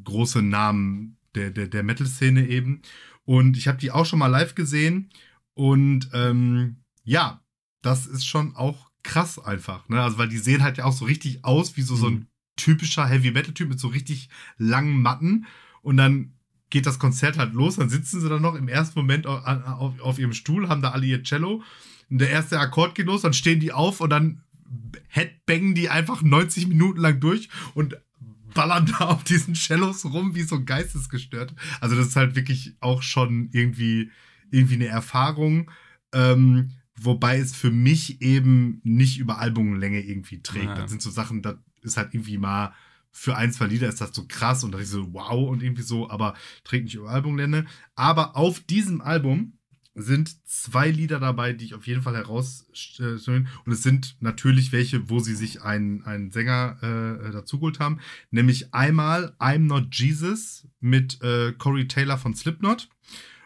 große Namen der, der, der Metal-Szene eben. Und ich habe die auch schon mal live gesehen und ähm, ja, das ist schon auch krass einfach. Ne? Also, weil die sehen halt ja auch so richtig aus wie so, mhm. so ein mhm. typischer Heavy Metal-Typ mit so richtig langen Matten. Und dann geht das Konzert halt los. Dann sitzen sie dann noch im ersten Moment auf, auf, auf ihrem Stuhl, haben da alle ihr Cello. Und der erste Akkord geht los, dann stehen die auf und dann headbangen die einfach 90 Minuten lang durch und ballern da auf diesen Cellos rum wie so geistesgestört. Also das ist halt wirklich auch schon irgendwie, irgendwie eine Erfahrung. Ähm, Wobei es für mich eben nicht über Albumlänge irgendwie trägt. Ja. Das sind so Sachen, das ist halt irgendwie mal für ein, zwei Lieder ist das so krass und da ist so wow und irgendwie so, aber trägt nicht über Albumlänge. Aber auf diesem Album sind zwei Lieder dabei, die ich auf jeden Fall herausstellen. Und es sind natürlich welche, wo sie sich einen, einen Sänger äh, dazugeholt haben. Nämlich einmal I'm Not Jesus mit äh, Corey Taylor von Slipknot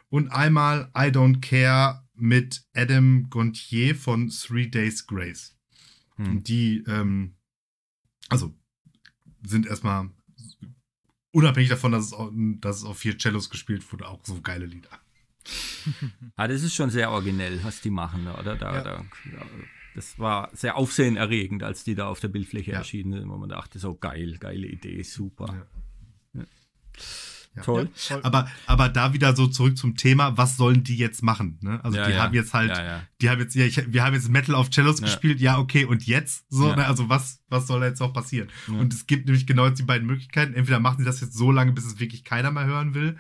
und einmal I Don't Care mit Adam Gontier von Three Days Grace. Hm. Die, ähm, also sind erstmal unabhängig davon, dass es, auch, dass es auf vier Cellos gespielt wurde, auch so geile Lieder. ah, das ist schon sehr originell, was die machen, ne, oder? Da, ja. da, das war sehr aufsehenerregend, als die da auf der Bildfläche ja. erschienen sind, wo man dachte, so geil, geile Idee, super. Ja. Ja. Toll. Ja, aber, aber da wieder so zurück zum Thema, was sollen die jetzt machen? Ne? Also ja, die haben jetzt halt, die haben jetzt, ich, wir haben jetzt Metal of Cellos gespielt, ja, okay, und jetzt? So, ne? Also was, was soll jetzt noch passieren? Und es gibt nämlich genau jetzt die beiden Möglichkeiten. Entweder machen sie das jetzt so lange, bis es wirklich keiner mehr hören will,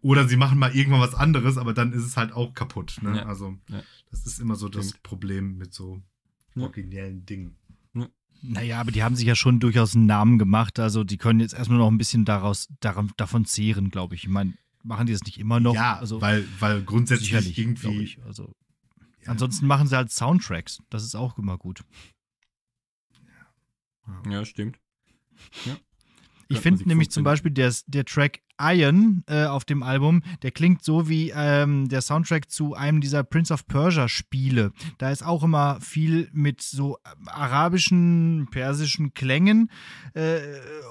oder sie machen mal irgendwann was anderes, aber dann ist es halt auch kaputt. Ne? Also, das ist immer so das Problem mit so originellen Dingen. Naja, aber die haben sich ja schon durchaus einen Namen gemacht. Also die können jetzt erstmal noch ein bisschen daraus, daran, davon zehren, glaube ich. Ich meine, machen die das nicht immer noch? Ja, also, weil, weil grundsätzlich sicherlich, irgendwie. Ich, also, ja. Ansonsten machen sie halt Soundtracks. Das ist auch immer gut. Ja, ja stimmt. Ja. Ich finde nämlich zum Beispiel der, der Track Iron äh, auf dem Album, der klingt so wie ähm, der Soundtrack zu einem dieser Prince of Persia Spiele. Da ist auch immer viel mit so äh, arabischen, persischen Klängen äh,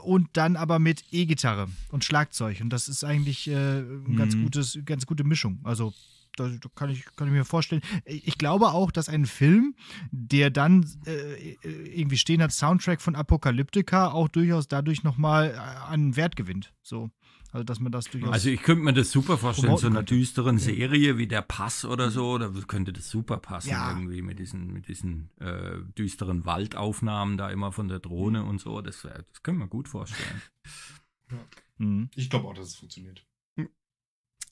und dann aber mit E-Gitarre und Schlagzeug. Und das ist eigentlich äh, eine ganz, mhm. gutes, ganz gute Mischung. Also da kann ich, kann ich mir vorstellen. Ich glaube auch, dass ein Film, der dann äh, äh irgendwie stehen hat, Soundtrack von Apokalyptica, auch durchaus dadurch nochmal äh, an Wert gewinnt. So. Also, dass man das durchaus. Also, ich könnte mir das super vorstellen, so einer düsteren könnte. Serie wie Der Pass oder so, da könnte das super passen, ja. irgendwie mit diesen, mit diesen äh, düsteren Waldaufnahmen da immer von der Drohne mhm. und so. Das, das können wir gut vorstellen. Ja. Mhm. Ich glaube auch, dass es funktioniert. Hm.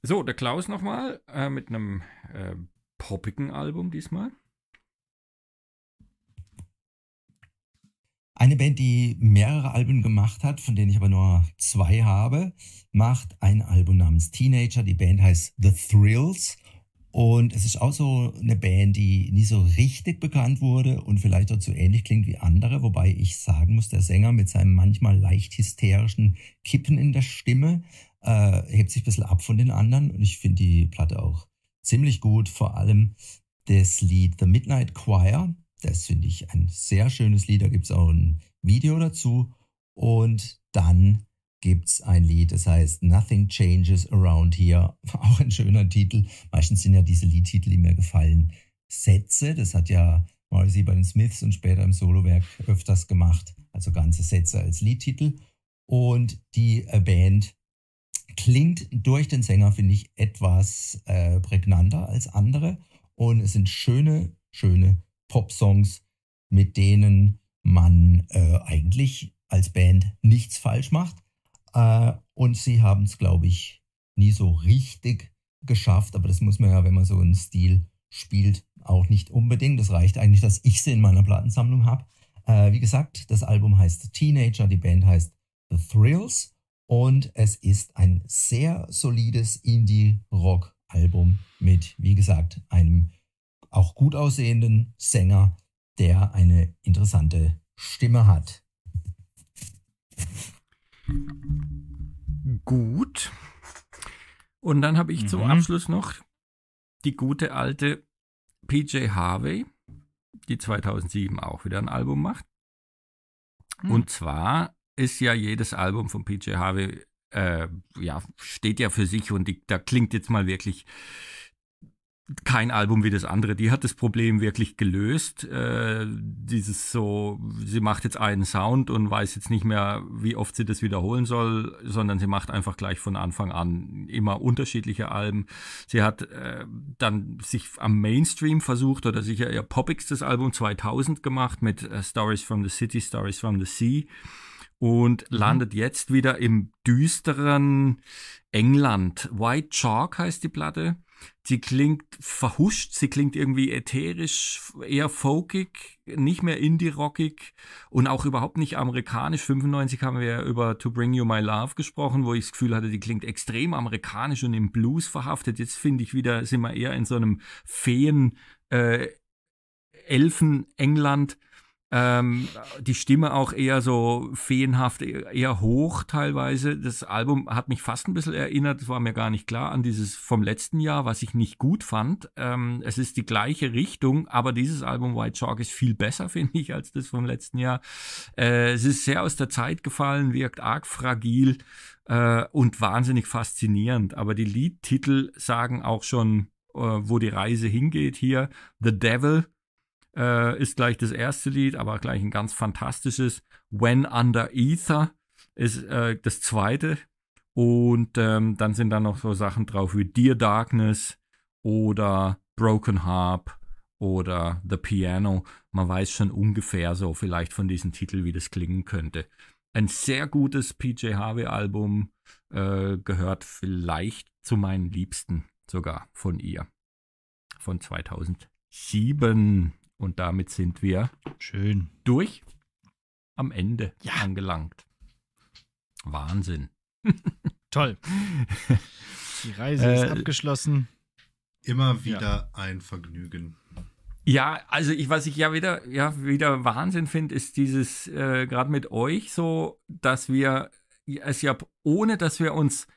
So, der Klaus nochmal äh, mit einem äh, poppigen Album diesmal. Eine Band, die mehrere Alben gemacht hat, von denen ich aber nur zwei habe, macht ein Album namens Teenager. Die Band heißt The Thrills. Und es ist auch so eine Band, die nie so richtig bekannt wurde und vielleicht auch so ähnlich klingt wie andere, wobei ich sagen muss, der Sänger mit seinem manchmal leicht hysterischen Kippen in der Stimme äh, hebt sich ein bisschen ab von den anderen und ich finde die Platte auch ziemlich gut, vor allem das Lied The Midnight Choir, das finde ich ein sehr schönes Lied. Da gibt es auch ein Video dazu. Und dann gibt es ein Lied, das heißt Nothing Changes Around Here. Auch ein schöner Titel. Meistens sind ja diese Liedtitel, die mir gefallen, Sätze. Das hat ja Morrissey bei den Smiths und später im Solowerk öfters gemacht. Also ganze Sätze als Liedtitel. Und die äh, Band klingt durch den Sänger, finde ich, etwas äh, prägnanter als andere. Und es sind schöne, schöne Pop-Songs, mit denen man äh, eigentlich als Band nichts falsch macht. Äh, und sie haben es, glaube ich, nie so richtig geschafft. Aber das muss man ja, wenn man so einen Stil spielt, auch nicht unbedingt. Das reicht eigentlich, dass ich sie in meiner Plattensammlung habe. Äh, wie gesagt, das Album heißt Teenager, die Band heißt The Thrills und es ist ein sehr solides Indie-Rock-Album mit, wie gesagt, einem auch gut aussehenden Sänger, der eine interessante Stimme hat. Gut. Und dann habe ich mhm. zum Abschluss noch die gute alte PJ Harvey, die 2007 auch wieder ein Album macht. Mhm. Und zwar ist ja jedes Album von PJ Harvey, äh, ja, steht ja für sich und die, da klingt jetzt mal wirklich kein Album wie das andere. Die hat das Problem wirklich gelöst. Äh, dieses so, sie macht jetzt einen Sound und weiß jetzt nicht mehr, wie oft sie das wiederholen soll, sondern sie macht einfach gleich von Anfang an immer unterschiedliche Alben. Sie hat äh, dann sich am Mainstream versucht oder sicher ihr das Album 2000 gemacht mit äh, Stories from the City, Stories from the Sea und mhm. landet jetzt wieder im düsteren England. White Chalk heißt die Platte. Sie klingt verhuscht, sie klingt irgendwie ätherisch, eher folkig, nicht mehr indie-rockig und auch überhaupt nicht amerikanisch. 95 haben wir ja über To Bring You My Love gesprochen, wo ich das Gefühl hatte, die klingt extrem amerikanisch und im Blues verhaftet. Jetzt finde ich wieder, sind wir eher in so einem Feen, äh, Elfen, England ähm, die Stimme auch eher so feenhaft, eher hoch teilweise. Das Album hat mich fast ein bisschen erinnert, das war mir gar nicht klar, an dieses vom letzten Jahr, was ich nicht gut fand. Ähm, es ist die gleiche Richtung, aber dieses Album White Chalk ist viel besser, finde ich, als das vom letzten Jahr. Äh, es ist sehr aus der Zeit gefallen, wirkt arg fragil äh, und wahnsinnig faszinierend. Aber die Liedtitel sagen auch schon, äh, wo die Reise hingeht hier. The Devil äh, ist gleich das erste Lied, aber gleich ein ganz fantastisches. When Under Ether ist äh, das zweite. Und ähm, dann sind da noch so Sachen drauf wie Dear Darkness oder Broken Harp oder The Piano. Man weiß schon ungefähr so vielleicht von diesem Titel, wie das klingen könnte. Ein sehr gutes PJ Harvey Album äh, gehört vielleicht zu meinen Liebsten sogar von ihr. Von 2007. Und damit sind wir schön durch am Ende ja. angelangt. Wahnsinn. Toll. Die Reise ist äh, abgeschlossen. Immer wieder ja. ein Vergnügen. Ja, also ich, was ich ja wieder, ja, wieder Wahnsinn finde, ist dieses, äh, gerade mit euch so, dass wir es ja, ohne dass wir uns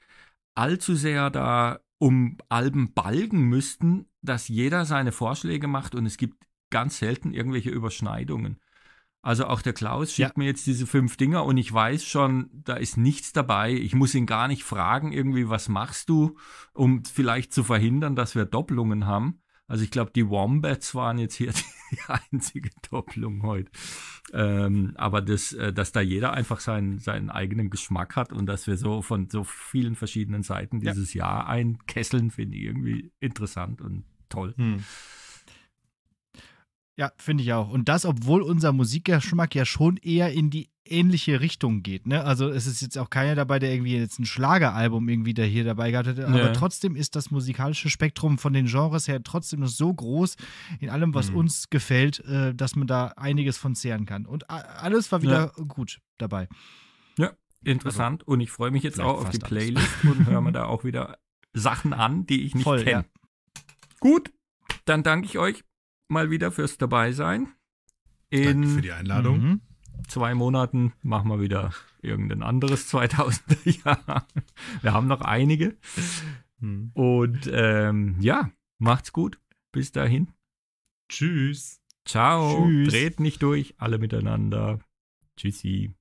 allzu sehr da um Alben balgen müssten, dass jeder seine Vorschläge macht und es gibt ganz selten irgendwelche Überschneidungen. Also auch der Klaus schickt ja. mir jetzt diese fünf Dinger und ich weiß schon, da ist nichts dabei. Ich muss ihn gar nicht fragen, irgendwie, was machst du, um vielleicht zu verhindern, dass wir Doppelungen haben. Also ich glaube, die Wombats waren jetzt hier die einzige Doppelung heute. Ähm, aber das, äh, dass da jeder einfach seinen, seinen eigenen Geschmack hat und dass wir so von so vielen verschiedenen Seiten dieses ja. Jahr einkesseln, finde ich irgendwie interessant und toll. Hm. Ja, finde ich auch. Und das, obwohl unser Musikgeschmack ja schon eher in die ähnliche Richtung geht. Ne? Also es ist jetzt auch keiner dabei, der irgendwie jetzt ein Schlageralbum irgendwie da hier dabei gehabt hätte. Aber ja. trotzdem ist das musikalische Spektrum von den Genres her trotzdem noch so groß in allem, was mhm. uns gefällt, äh, dass man da einiges von zehren kann. Und alles war wieder ja. gut dabei. Ja, also, interessant. Also, und ich freue mich jetzt auch auf die Playlist alles. und höre mir da auch wieder Sachen an, die ich nicht kenne. Ja. Gut, dann danke ich euch mal wieder fürs Dabeisein. In Danke für die Einladung. Mhm. Zwei Monaten machen wir wieder irgendein anderes 2000er Jahr. Wir haben noch einige. Mhm. Und ähm, ja, macht's gut. Bis dahin. Tschüss. Ciao. Tschüss. Dreht nicht durch, alle miteinander. Tschüssi.